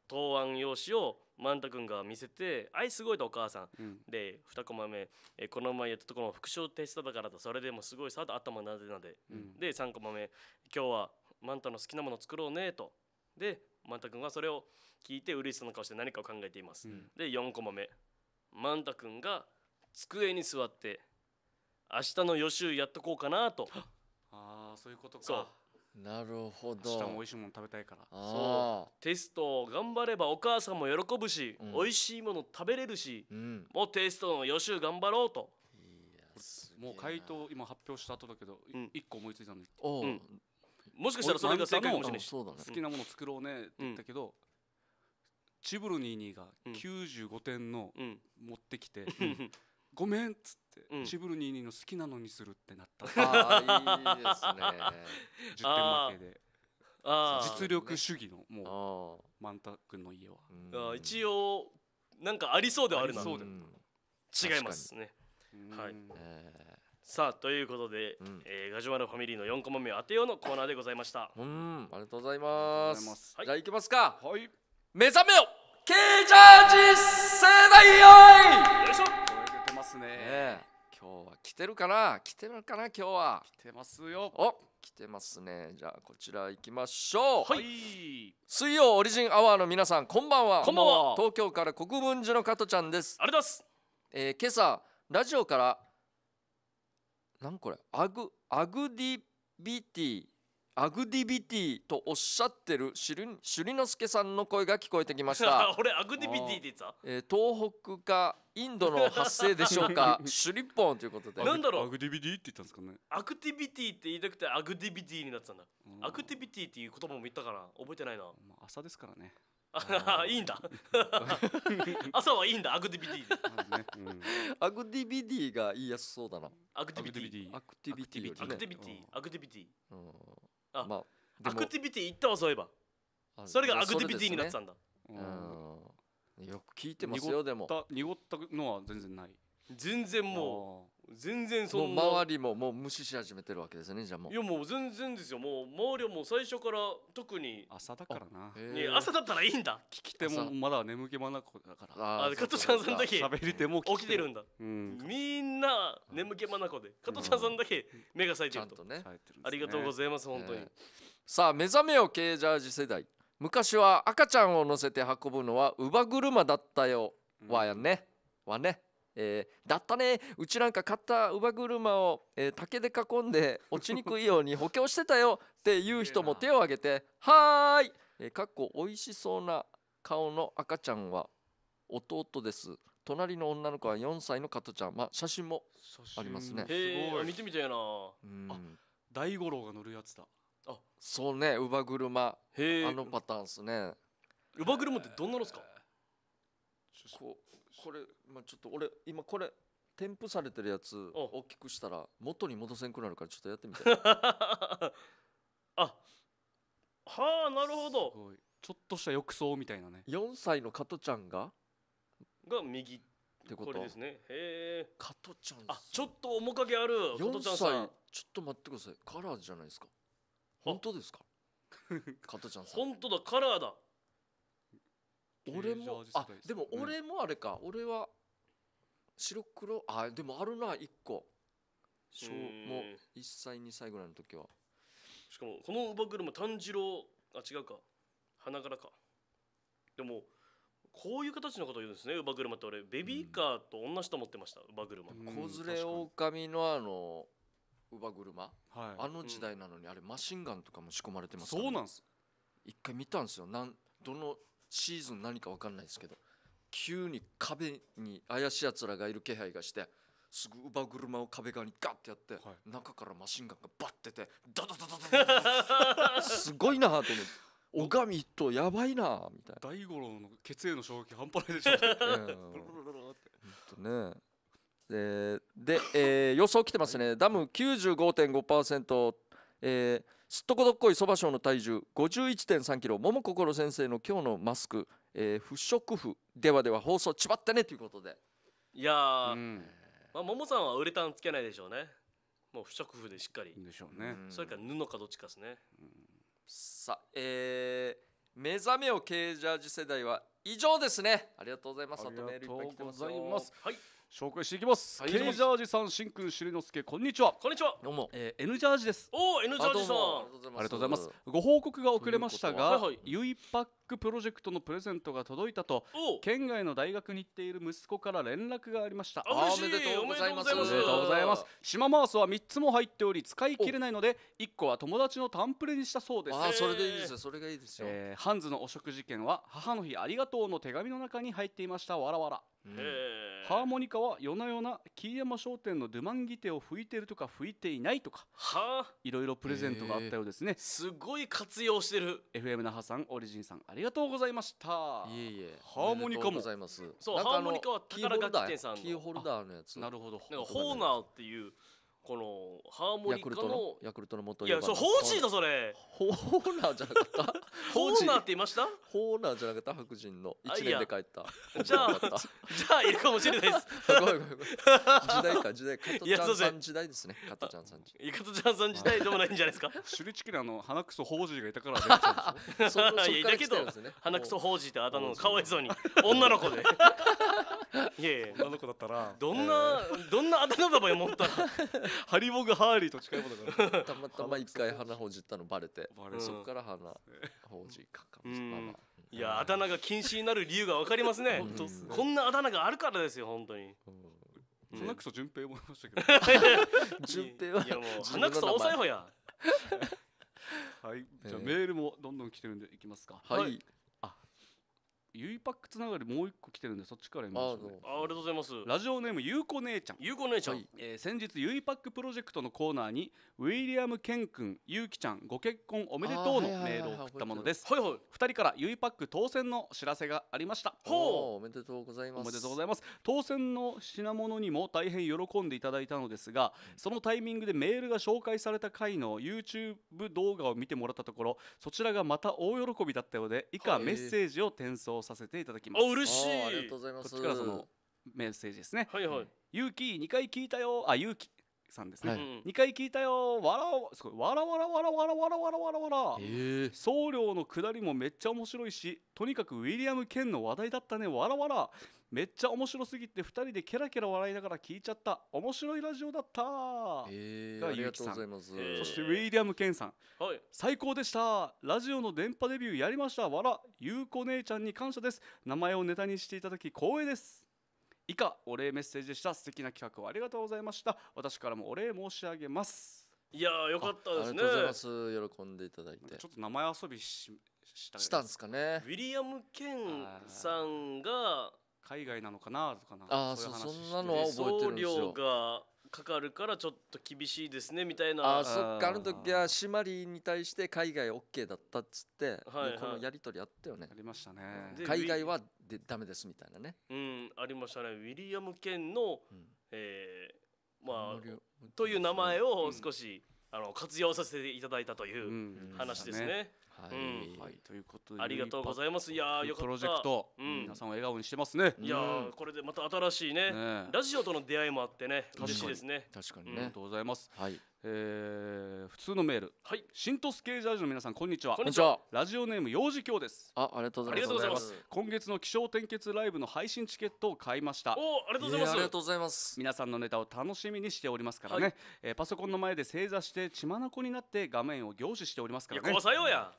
答案用紙をマンタ君が見せて「あいすごい」とお母さん、うんで2コマ目、えーこの前やったところの復唱テストだからとそれでもすごいさと頭なでなで、うんで3コマ目今日はマンタの好きなもの作ろうねとでマンタ君はそれを聞いて嬉しそうな顔して何かを考えています、うん、で4コマ目マンタ君が机に座って明日の予習やっとこうかなとああそういうことかなるほど明日も美味しいもの食べたいからそうテスト頑張ればお母さんも喜ぶし、うん、美味しいもの食べれるし、うん、もうテストの予習頑張ろうともう回答今発表した後だけど、うん、1個思いついたのに、うん、もしかしたらそれが正解かもしれないし、ね、好きなもの作ろうねって言ったけど、チブルニーニーが95点の持ってきて、ごめんっつって、チブルニーニーの好きなのにするってなったあいいですね10点負けで実力主義のもう万太君の家はあ一応なんかありそうではあるなあそうで違いますねはい、えーさあということで、うん、えー、ガジュマルファミリーの4コマ目当てようのコーナーでございましたうんありがとうございます、はい、じゃあいきますかはい目覚めよケイジャージ世代よいよいしょ声出てますね、ね、今日は来てるかな来てるかな今日は来てますよお来てますねじゃあこちら行きましょう、はい、水曜オリジンアワーの皆さんこんばんはこんばんは東京から国分寺の加トちゃんですありがとうございます、えー、今朝ラジオから何これアグアグディビティアグディビティとおっしゃってるしュリノスケさんの声が聞こえてきました 俺アグディビティって言ったえー、東北かインドの発生でしょうかシュリッポンということでなんだろうアグディビティって言ったんですかねアクティビティって言いたくてアグディビティになってたんだ、うん、アクティビティっていう言葉も言ったから覚えてないな、朝ですからね いいんだ 朝はいいんだアクティビティアクティビティが言いやすそうだなアクティビティアクティビティアクティビティアクティビティあまあアクティビティ行ったわそういえばそれがアクティビティになってたんだうんよく聞いてます濁よっでもた濁ったのは全然ない全然もう全然そんなもう周りももう無視し始めてるわけですねじゃあもういやもう全然ですよもう周りはもう最初から特に朝だからな、ね、朝だったらいいんだ聞き手もまだ眠気まなこだからああ加トちゃんさんだけ喋り手も起きてるんだ、うん、みんな眠気まなこで加トちゃんさんだけ目が咲いてると,、うんとね、ありがとうございます本当に、さあ目覚めよケージャージ世代昔は赤ちゃんを乗せて運ぶのは乳母車だったよ、うん、わやねわねえー、だったねうちなんか買った乳母車を、えー、竹で囲んで落 ちにくいように補強してたよっていう人も手を挙げて「はーい!」えー、かっこ美味しそうな顔の赤ちゃんは弟です。隣の女の子は4歳の加トちゃん、まあ、写真もありますね。すごい見てみたいな。あ大五郎が乗るやつだ。あそうね、乳母車。あのパターンっすね。乳母車ってどんなのですかこうこれ、まあ、ちょっと俺今これ添付されてるやつ大きくしたら元に戻せんくなるからちょっとやってみて あはあなるほどちょっとした浴槽みたいなね4歳の加トちゃんがが右ってことこれですねへえ加トちゃんあちょっと面影ある加4ちゃん歳んちょっと待ってくださいカラーじゃないですか本当ですか 加トちゃんさん本当だカラーだ俺もあでも俺もあれか、うん、俺は白黒あでもあるな1個小もう1歳2歳ぐらいの時はしかもこの乳母車炭治郎あ違うか花柄かでもこういう形のことを言うんですね乳母車って俺ベビーカーと同じと思ってました乳母車子連れ狼のあの乳母車、はい、あの時代なのにあれマシンガンとかも仕込まれてます、ね、そうなんです一回見たんですよなんどのシーズン何か分かんないですけど急に壁に怪しいやつらがいる気配がしてすぐ乳母車を壁側にガッてやって、はい、中からマシンガンがバッててすごいなと思って。拝みとやばいなみたいな大五郎の血への衝撃半端ないでしょ、う。ねでで、えー、予想来てますねダム95.5%、えー、すっとこどっこいそば賞の体重51.3キロ桃心先生の今日のマスク、えー、不織布ではでは放送ちばってねということでいやー、うん、まあ、桃さんはウレタンつけないでしょうねもう不織布でしっかりでしょうね、それか布かどっちかですね、うん、さあえー目覚めを経営ジャージ世代は以上ですねありがとうございますあとメールいっぱいますはい紹介していきます。はい、ジャージさん、しんくん、しりのすけ、こんにちは。こんにちは。どうも。ええー、N ジャージです。おお、N ジャージさん。ありがとうございます。ご報告が遅れましたが、はいはい、ゆいパックプロジェクトのプレゼントが届いたと、県外の大学に行っている息子から連絡がありました。あおめでとうございます。おめでとうございます。島マースは三つも入っており、使い切れないので、一個は友達のタンプレにしたそうです。あ、それでいいですよ。それがいいですよ。えー、ハンズのお食事券は、母の日ありがとうの手紙の中に入っていました。わらわら。ハーモニカは夜な夜な桐山商店の出番マンギテを吹いてるとか吹いていないとかはいろいろプレゼントがあったようですねすごい活用してる FM 那覇さんオリジンさんありがとうございましたいえいえハーモニカもございますそうハーモニカは宝楽器さんキーホルダーのやつなるほどなホーナーっていうこのハーモニカのヤクルトの元いやそれホージーだそれホーナーじゃなかった ホーナーって言いましたホーナーじゃなかった白人の1年で帰ったじゃあ じゃあいるかもしれないですごめんごめん時代か 時代加トちゃんさん時代ですね加トちゃんさん時代加トちゃんさん時代でもないんじゃないですかシュリチキのあの鼻くそホージーがいたからねそそいやいたけど鼻くそホージーってあだ名かわいそうに女の子でいやいや女の子だったらどんなどんなあだ名だば持ったらハリボグハーリーと近いものがあるたまたま一回鼻ほじったのバレてバレそっから鼻ほじかかもしれない、まあいやあだ名が禁止になる理由が分かりますね こんなあだ名があるからですよ本当に、うん、花草純平もいましたけど純 平はいやもう花草お裁縫やはいじゃあメールもどんどん来てるんでいきますかはい、はいゆいパックつながりもう一個来てるんでそっちから読ましょう、ね、あありがとうございますラジオネームゆうこ姉ちゃんゆうこ姉ちゃん、はい、えー、先日ゆいパックプロジェクトのコーナーにウィリアム・ケン君ゆうきちゃんご結婚おめでとうのメールを送ったものですはいはい2人からゆいパック当選の知らせがありましたほうおめでとうございますおめでとうございます当選の品物にも大変喜んでいただいたのですがそのタイミングでメールが紹介された回の YouTube 動画を見てもらったところそちらがまた大喜びだったようで以下メッセージを転送送させていただきます嬉しいありがとうございますこっちからそのメッセージですねはいはい、回聞いたよあゆうさんですね、はい、2回聞いたよわらすごいわらわらわらわらわらわらわらわら、僧侶のくだりもめっちゃ面白いしとにかくウィリアム・ケンの話題だったねわらわらめっちゃ面白すぎて2人でケラケラ笑いながら聞いちゃった面白いラジオだった、がゆうきさんそしてウィリアム・ケンさん、はい、最高でしたラジオの電波デビューやりましたわらゆうこ姉ちゃんに感謝です名前をネタにしていただき光栄です以下お礼メッセージでした素敵な企画をありがとうございました私からもお礼申し上げますいやよかったですねありがとうございます喜んでいただいてちょっと名前遊びししたんですかねウィリアム・ケンさんが海外なのかなとかなああそそんなのは覚えてるんですよかかるからちょっと厳しいですねみたいなあそっかあの時はシマリに対して海外 OK だったっつって、はいはいこのやり取りあったよねありましたね海外はでダメですみたいなねうんありましたねウィリアム・ケンの、うんえーまあという名前を少し、あの活用させていただいたという話ですね。はい、はい、ということでありがとうございますいやよかったプロジェクト、うん、皆さんを笑顔にしてますねいや、うん、これでまた新しいね、ね、ラジオとの出会いもあってね嬉しいですね確かにね、ありがとうございます、はいえー、普通のメール、はい、新都市系ジャージの皆さんこんにちはこんにちはラジオネーム幼児うですあありがとうございます今月の気象転結ライブの配信チケットを買いましたおありがとうございますありがとうございます皆さんのネタを楽しみにしておりますからね、はい、えー、パソコンの前で正座して血眼になって画面を凝視しておりますからね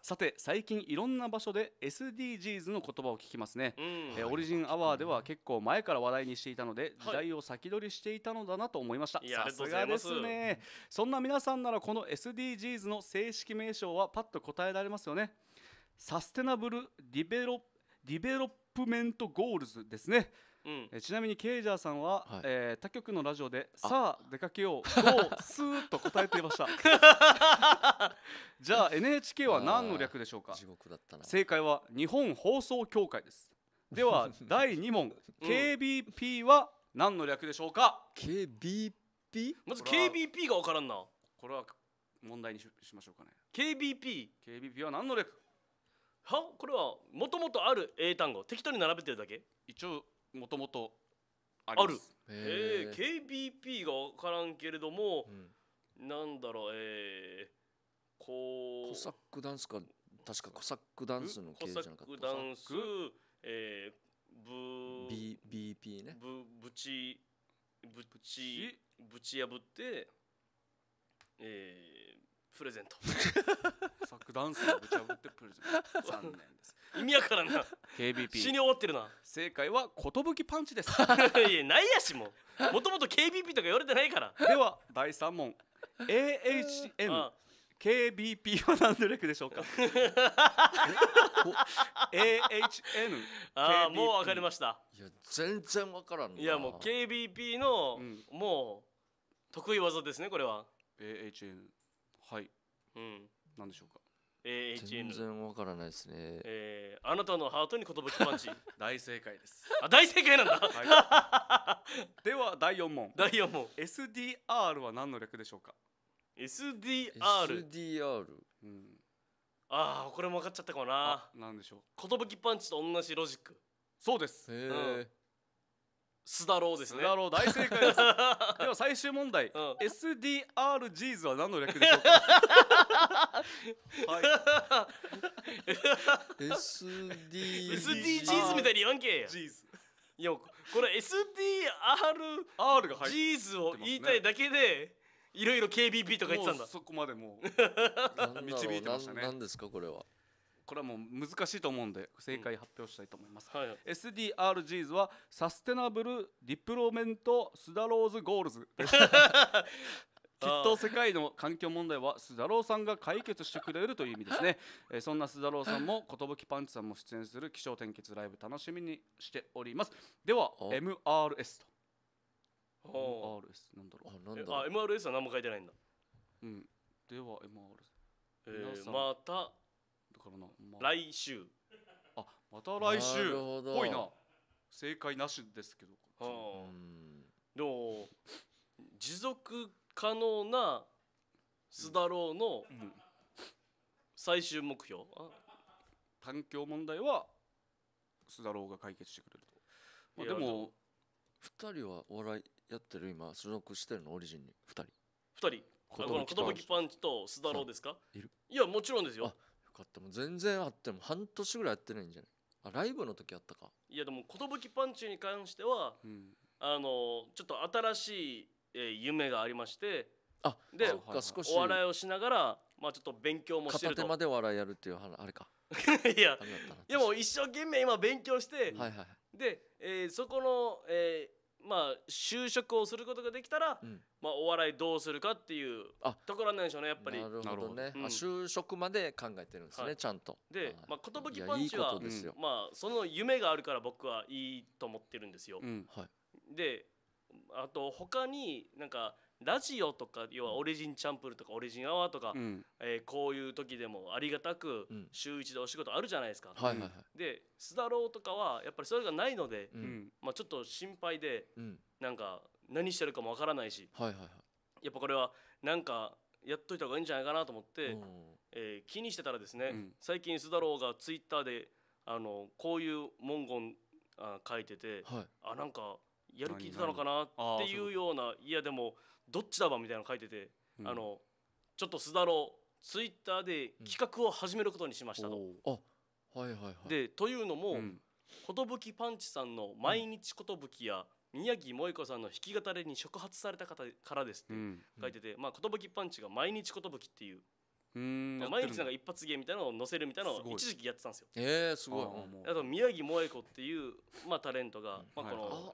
さて最近いろんな場所で SDGs の言葉を聞きますね、うん、えー、オリジンアワーでは結構前から話題にしていたので、はい、時代を先取りしていたのだなと思いました、さすがですねそんな皆さんならこの SDGs の正式名称はパッと答えられますよねサステナブルディベロディベロップメントゴールズですねうん、ちなみにケイジャーさんは、はい、えー、他局のラジオで「さあ出かけよう」とスーッと答えていました じゃあ NHK は何の略でしょうか正解は日本放送協会ですでは 第2問、KBP は何の略でしょうか KBP KBP? まず KBP が分からんなこれは問題にししましょうかね KBP KBP は何の略はこれはもともとある英単語適当に並べてるだけ一応もともとあるえー、KBP が分からんけれども、うん、なんだろうえー、こうコサックダンスか確かコサックダンスの系じゃなかったコサックダンスえー、ブ B BP ねブブチブチぶち破ってえー、プレゼントサックダンスをぶち破ってプレゼント 残念です意味やからな KBP 死に終わってるな正解は寿パンチです いやないやしももともと KBP とか言われてないからでは第3問 AHM KBP は何の略でしょうか AHN ああもう分かりましたいや全然分からんいやもう KBP の、うん、もう得意技ですねこれは AHN はいうん何でしょうか AHN 全然わからないですね、えー、あなたのハートに寿パンチ 大正解ですあ大正解なんだ、はい、では第4問第4問 SDR は何の略でしょうか SDR SDR、うん、ああこれも分かっちゃったかもな何でしょう寿パンチと同じロジックそうですへえ、うんスダローですね。スダロー大正解です。では最終問題、うん、SDRGs は何の略でしょうか。はい。SD SDGs みたいに言わんけや。G's いやこれ SDR R が入っを言いたいだけで。いろいろ KBP とか言ってたんだ。そこまでもう導いてましたね。何ですかこれは。これはもう難しいと思うんで正解発表したいと思います、はい、SDRGs はサステナブルディプロメントスダローズゴールズ きっと世界の環境問題はダローさんが解決してくれるという意味ですね、えそんなダローさんも寿パンチさんも出演する気象転結ライブ楽しみにしておりますでは MRS と MRS なんだろうあなんだあ MRS は何も書いてないんだうんでは MRS えー、またからな、ま来週あまた来週ぽいな正解なしですけど、はあ、でも持続可能な須田郎の最終目標、うんうん、環境問題は須田郎が解決してくれると、まあ、でも2人はお笑いやってる今所属してるのオリジンに2人2人この寿パンチと須田郎ですかいやもちろんですよかっても全然あっても半年ぐらいやってないんじゃないあライブの時あったかいやでも「寿パンチ」に関しては、うん、あのちょっと新しい、えー、夢がありましてあでそっか少しお笑いをしながら、まあ、ちょっと勉強もしてると片手まで笑いやるっていうあれか いやでも一生懸命今勉強して、はいはい、で、えー、そこの、えーまあ、就職をすることができたら、うん、まあ、お笑いどうするかっていうところなんでしょうねやっぱりなるほどね、うん、就職まで考えてるんですね、はい、ちゃんとで、まあ、寿パンチはまあ、その夢があるから僕はいいと思ってるんですよ、はい、であと他になんかラジオとか要はオリジンチャンプルとかオリジンアワーとか、うん、えー、こういう時でもありがたく週1でお仕事あるじゃないですか。はいはいはい、で須田郎とかはやっぱりそれがないので、うん、まあ、ちょっと心配で、うん、なんか何してるかもわからないし、はいはいはい、やっぱこれはなんかやっといた方がいいんじゃないかなと思って、えー、気にしてたらですね、うん、最近須田郎がツイッターであのこういう文言あ書いてて、はい、あなんかやる気出たのかなっていうようないやでも。どっちだばみたいなの書いてて、うん、あのちょっと須田郎ツイッターで企画を始めることにしましたと。あはいはいはい、でというのも寿、パンチさんの「毎日寿」や宮城萌子さんの弾き語りに触発された方からですって書いてて、まあ、寿パンチが「毎日寿」っていう毎日なんか一発芸みたいなのを載せるみたいなのを一時期やってたんですよ。えー、すごいあと宮城萌子っていう、まあ、タレントが、まあ、この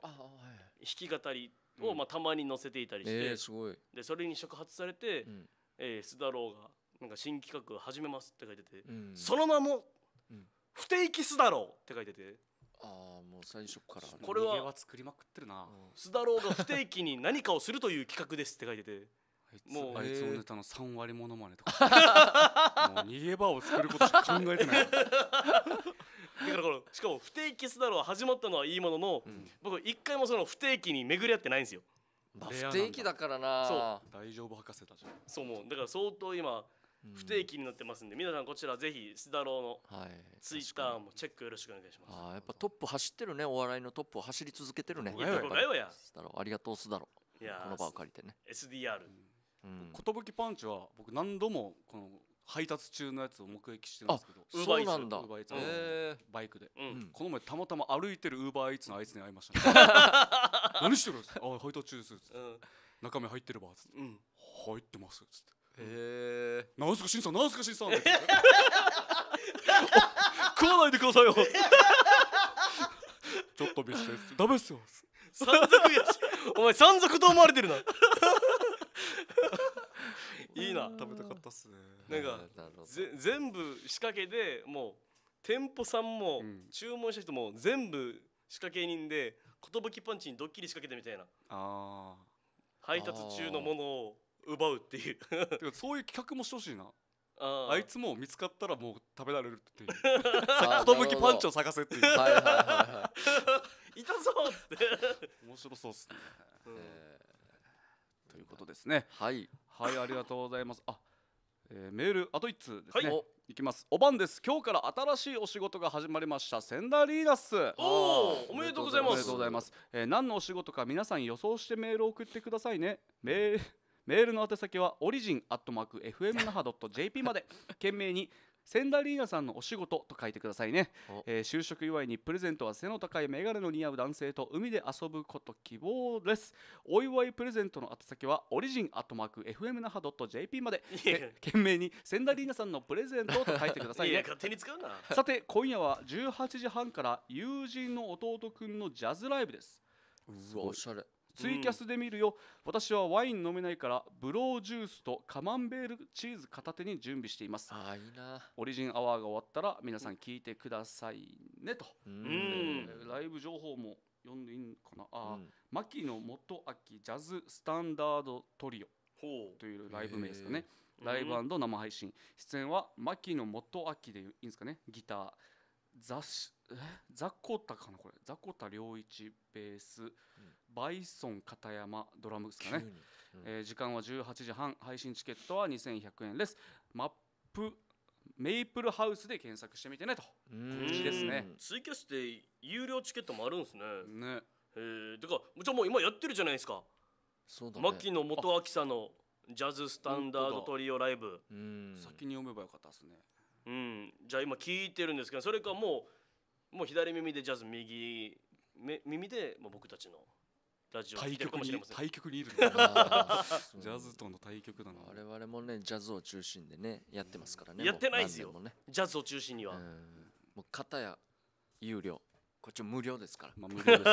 弾き語りをまあたまに載せていたりして、えー、すごいでそれに触発されて、え須田郎がなんか新企画始めますって書いてて、うん、その名も「不定期須田郎」って書いてて。ああもう最初からこれは作りまくってるな須田郎が不定期に何かをするという企画ですって書いててもうあいつのネタの3割ものまねとか もう逃げ場を作ることしか考えてないだからこのしかも不定期スだろう始まったのはいいものの、うん、僕一回もその不定期に巡り合ってないんですよ。まあ、不定期だからなそう大丈夫博士たちそうもうだから相当今不定期になってますんで、皆さんこちらぜひ須田郎のツイッターもチェックよろしくお願いします、はい、あやっぱトップ走ってるねお笑いのトップ走り続けてるねいやありがとう須田郎この場を借りてね SDR 寿、うん、パンチは僕何度もこの配達中のやつを目撃してるんですけどウーバーイーツウーバーイーツ、えバイクで、うん、この前たまたま歩いてるウーバーイーツのあいつに会いました、ね、何してるんですかあ配達中ですっっうん、中身入ってればっつっうん、入ってますっつってへえー、すかしさんなすかしさん 食わないでくださいよちょっと見ですダメっすよ山賊やしお前山賊と思われてるないいな食べたかったっすねなんかぜ全部仕掛けでもう店舗さんも注文した人も全部仕掛け人で寿パンチにドッキリ仕掛けてみたいなあ配達中のものを奪うっていうそういう企画もしてほしいなああいつも見つかったらもう食べられるっていう 寿パンチを探せっていうはいはいはい、はい、たぞっつって面白そうっすね、うん、ということですねはいはいありがとうございますあえー、メールあと1通ですね、はい、いきますおばんです今日から新しいお仕事が始まりましたセンダーリーダスおおめでとうございますおめでとうございます、えー、何のお仕事か皆さん予想してメールを送ってくださいねメールメールの宛先はオリジンアットマーク FM 那覇ドット .jp まで 懸命にセンダリーナさんのお仕事と書いてくださいね、えー、就職祝いにプレゼントは背の高いメガネの似合う男性と海で遊ぶこと希望ですお祝いプレゼントの宛先はオリジンアットマーク FM 那覇 .jp まで懸命にセンダリーナさんのプレゼントと書いてくださいねさて今夜は18時半から友人の弟くんのジャズライブですおしゃれツイキャスで見るよ、うん、私はワイン飲めないからブロージュースとカマンベールチーズ片手に準備していますあいいなオリジンアワーが終わったら皆さん聞いてくださいねと、うん、えー、ライブ情報も読んでいいのかなあ、あ牧野元明ジャズスタンダードトリオというライブ名ですかねライブ生配信、うん、出演は牧野元明でいいんですかねギター雑誌えザコタかなこれザコタ良一ベース、うん、バイソン片山ドラムですかね、うん、えー、時間は18時半配信チケットは2100円ですマップメイプルハウスで検索してみてねと告知ですねツイキャスって有料チケットもあるんですねねえー、てかじゃあもう今やってるじゃないですかそうだ、ね、牧野元明さんのジャズスタンダードトリオライブ先に読めばよかったですねうんじゃあ今聞いてるんですけどそれかもうもう左耳でジャズ右耳で、まあ、僕たちのラジオ対局に対局にいる ジャズとの対局だな我々もねジャズを中心でねやってますからねやってないですよ、ね、ジャズを中心にはもう片や有料こっち無料ですから、まあ、無料ですか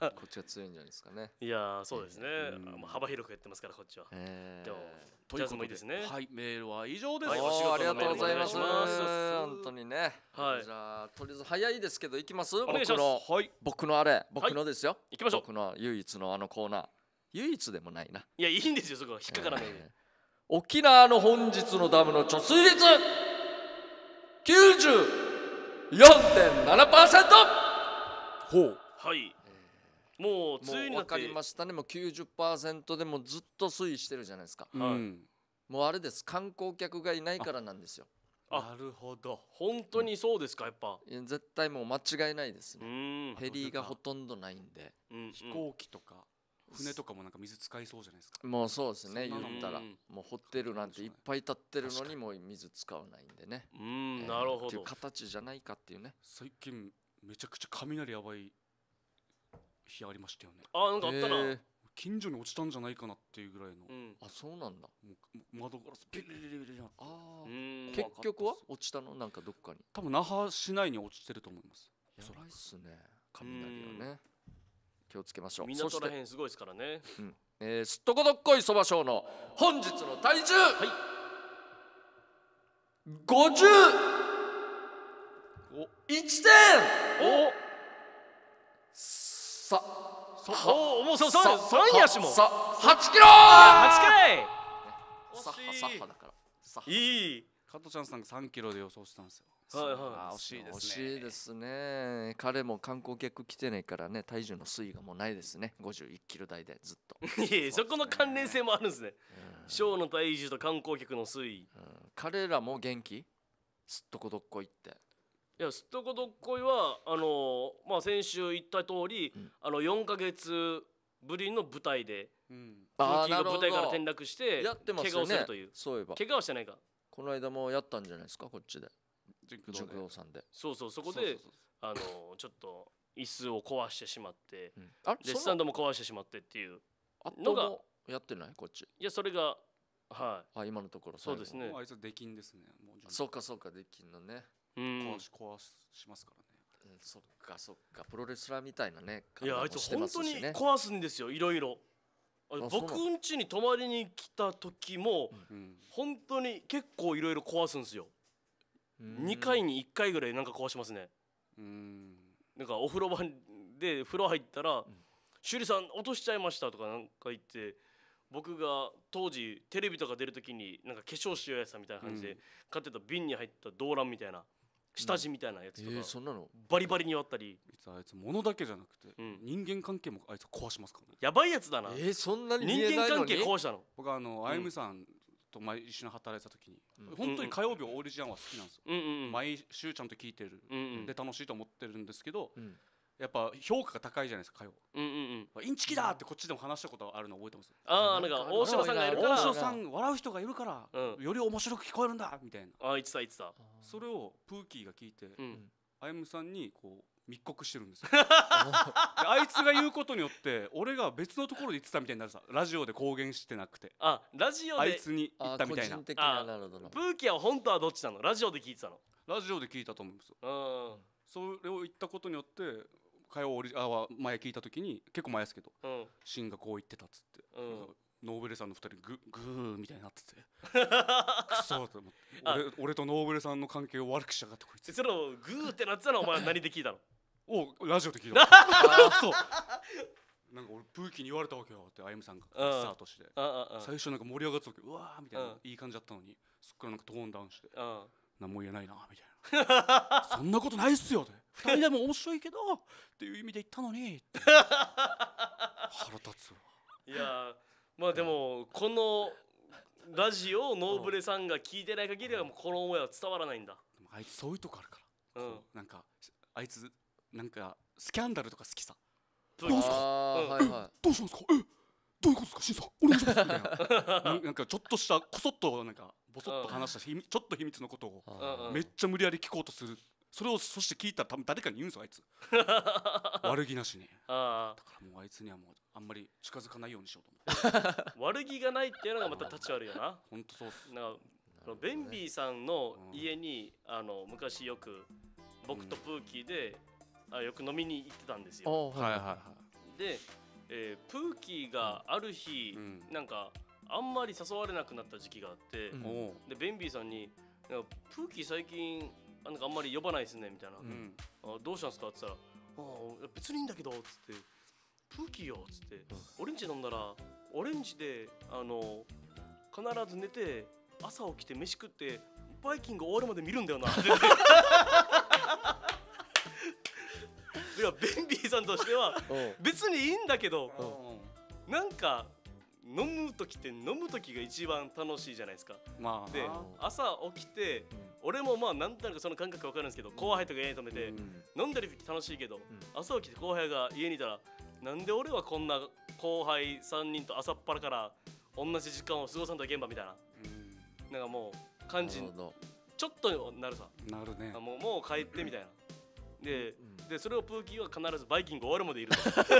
ら こっちは強いんじゃないですかねいやそうですね、えー、まあ、幅広くやってますからこっちは、えー、じゃジャズもいいですねはいメールは以上です、はい、ありがとうございます本当にね、はい、じゃあとりあえず早いですけどいきますお願いしますはい、僕のあれ僕のですよ、はいきましょう僕の唯一のあのコーナー唯一でもないないやいいんですよそこは引っかからないで、えー、沖縄の本日のダムの貯水率 94.7%! ほうはい、えー、もうついに分かりましたねもう90%でもずっと推移してるじゃないですか、はい、うん、もうあれです観光客がいないからなんですよなるほど本当にそうですかやっぱ絶対もう間違いないですねヘリがほとんどないんで、うんうん、飛行機とか船とかもなんか水使いそうじゃないですかもうそうですね言ったらもうホテルなんていっぱい立ってるのにもう水使わないんでねうん、えー、なるほど形じゃないかっていうね最近めちゃくちゃ雷やばい日ありましたよねあなんかあったな、えー、近所に落ちたんじゃないかなっていうぐらいの、うん、あそうなんだ窓ガラスビリビリビリああ結局は落ちたのなんかどっかに多分那覇市内に落ちてると思いますやばいっすね雷はね気をつけましょう港らへんすごいですからね、うん、えー、すっとこどっこいそばーの本日の体重、はい、50 1点おさそおもうそうそう3やしもさ8キロ8キロいい加トちゃんさんが3キロで予想したんですよはいはい惜しいですね惜しいですね彼も観光客来てないからね体重の推移がもうないですね51キロ台でずっと いえそこの関連性もあるんですねショーの体重と観光客の推移うん、彼らも元気すっとこどっこいっていやすっとこどっこいはあの、まあ、先週言った通り、うん、あの4か月ぶりの舞台で、うん、あーが舞台から転落してやってますね怪我をするというそういえば怪我はしてないかこの間もやったんじゃないですかこっちで塾堂さんでそうそうそこであのちょっと椅子を壊してしまって、うん、でスタンドも壊してしまってっていうのがやってないこっちいやそれがはいあ今のところそうですねあいつはできんですねもうそうかそうかできんのね壊し壊しますからね。うん、そっかそっかプロレスラーみたいなねいやあいつ本当に壊すんですよいろいろ僕ん家に泊まりに来た時も、うん、本当に結構いろいろ壊すんですよ、うん、2回に1回ぐらいなんか壊しますねうんなんかお風呂場で風呂入ったら「修、う、理、ん、さん落としちゃいました」とかなんか言って僕が当時テレビとか出る時になんか化粧しようやさみたいな感じで、うん、買ってた瓶に入った動乱みたいな下地みたいなやつとか、えー、そんなのバリバリに割ったりあいつ物だけじゃなくて、うん、人間関係もあいつ壊しますからねやばいやつだなえー、そんなに人間関係壊したの僕あの、あゆむさんと毎一緒に働いた時に、うん、本当に火曜日オールジアンは好きなんですよ、うんうん、毎週ちゃんと聞いてる、うんうん、で楽しいと思ってるんですけど、うんやっぱ評価が高いじゃないですか歌謡、うんうんうん、インチキだってこっちでも話したことあるの覚えてますああなんか大島さんがいるから大城さん笑う人がいるから、うん、より面白く聞こえるんだみたいなあ言ってた言ってたそれをプーキーが聞いて、うん、あやむさんにこう密告してるんですよ あいつが言うことによって俺が別のところで言ってたみたいになるさラジオで公言してなくてあラジオであいつに言ったみたいなあなるほどプーキーは本当はどっちなのラジオで聞いてたのラジオで聞いたと思うんですよそれを言ったことによって会曜あ前聞いた時に結構前ですけど、うん、シンがこう言ってたっつって、うん、ノーベルさんの2人ググーみたいになっててクソと思って俺とノーベルさんの関係を悪くしやがってこいつそれをグーってなってたのお前何で聞いたのおラジオで聞いた そうなんか俺プーキーに言われたわけよってあゆみさんがスタートして最初なんか盛り上がった時うわーみたいないい感じだったのにそっからなんかトーンダウンして何も言えないなみたいなそんなことないっすよ」二2人でも面白いけど」っていう意味で言ったのに腹立つわいやまあでもこのラジオをノーブレさんが聞いてない限りはもうこの思いは伝わらないんだあいつそういうとこあるから、うんなんかあいつなんかスキャンダルとか好きさどうすかはいはどうしますかえどういうことですか新お願いしますみたいなな なんかちょっとしたこそっとなんかぼそっと話したし、ちょっと秘密のことをめっちゃ無理やり聞こうとするそれをそして聞いたら多分誰かに言うんですよあいつ 悪気なしにあだからもうあいつにはもうあんまり近づかないようにしようと思って 悪気がないっていうのがまた立ち悪いよな本当そうっすなんかベンビーさんの家に、うん、あの昔よく僕とプーキーで、うん、あよく飲みに行ってたんですよはいはいはいで、えー、プーキーがある日、うん、なんかあんまり誘われなくなった時期があって、うん、でベンビーさんに「なんかプーキー最近なんかあんまり呼ばないですね」みたいな「うん、あどうしたんですか?」って言ったら「あ別にいいんだけど」っつって「プーキーよ」っつって「オレンジ飲んだらオレンジであの必ず寝て朝起きて飯食ってバイキング終わるまで見るんだよな」って。ベンビーさんとしては別にいいんだけどなんか飲む時って飲む時が一番楽しいじゃないですか、まあ、で朝起きて、俺もまあなんとなくその感覚わかるんですけど後輩とか家に泊めて、飲んでる時楽しいけど、朝起きて後輩が家にいたらなんで俺はこんな後輩3人と朝っぱらから同じ時間を過ごさんと現場みたいな、なんかもう感じちょっとなるさなるねもう帰ってみたいなでうん、でそれをプーキーは必ずバイキング終わるまでいる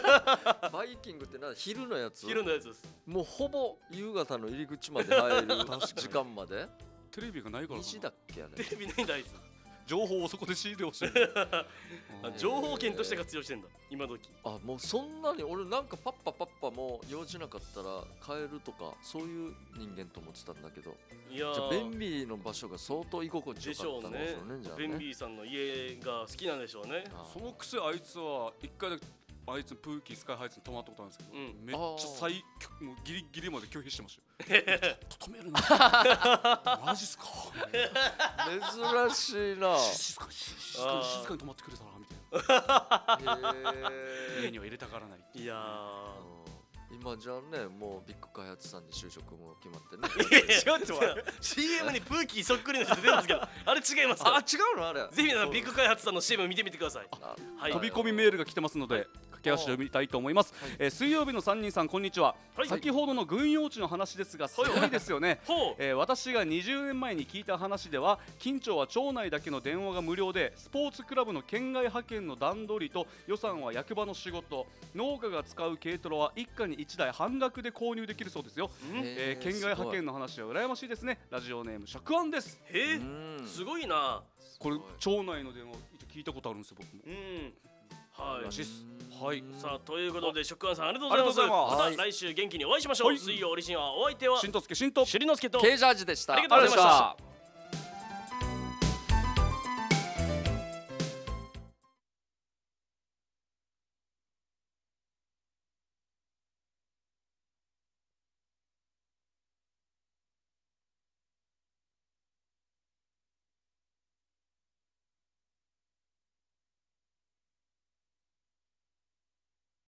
バイキングってな昼のやつ昼のやつですもうほぼ夕方の入り口まで入る 時間までテレビがないからかなだっけやねテレビないんだあいつ情報をそこで仕入れをしてる 情報権として活用してんだ今時あもうそんなに俺なんかパッパパッパも用事なかったら変えるとかそういう人間と思ってたんだけどいやじゃあベンビーの場所が相当居心地よかったんでしょうねねベンビーさんの家が好きなんでしょうねそのくせあいつは一回だけあいつプーキースカイハイツに泊まったことあるんですけど、うんめっちゃ最もうギリギリまで拒否してましたよ止めるなマジっすか珍しいな静かに静かに静かに止まってくれたなみたいな家には入れたがらないいいやー今じゃねもうビッグ開発さんに就職も決まってねちょっと待って CM にプーキーそっくりの人出てるんですけどあれ違いますあ違うのあれぜひビッグ開発さんの CM 見てみてください飛び込みメールが来てますので駆け足で読みたいと思います、はい、えー、水曜日の三人さんこんにちは、はい、先ほどの軍用地の話ですがすごいですよね、えー、私が20年前に聞いた話では近町は町内だけの電話が無料でスポーツクラブの県外派遣の段取りと予算は役場の仕事農家が使う軽トラは一家に一台半額で購入できるそうですよ、えー、県外派遣の話は羨ましいですねラジオネーム釈安ですへえすごいなこれ町内の電話聞いたことあるんですよ僕もうんはいらしいですはいさあということで食安さんありがとうございますまた来週元気にお会いしましょう、水曜オリジンはお相手はしんとすけしんとしりのすけとケージャージでしたありがとうございました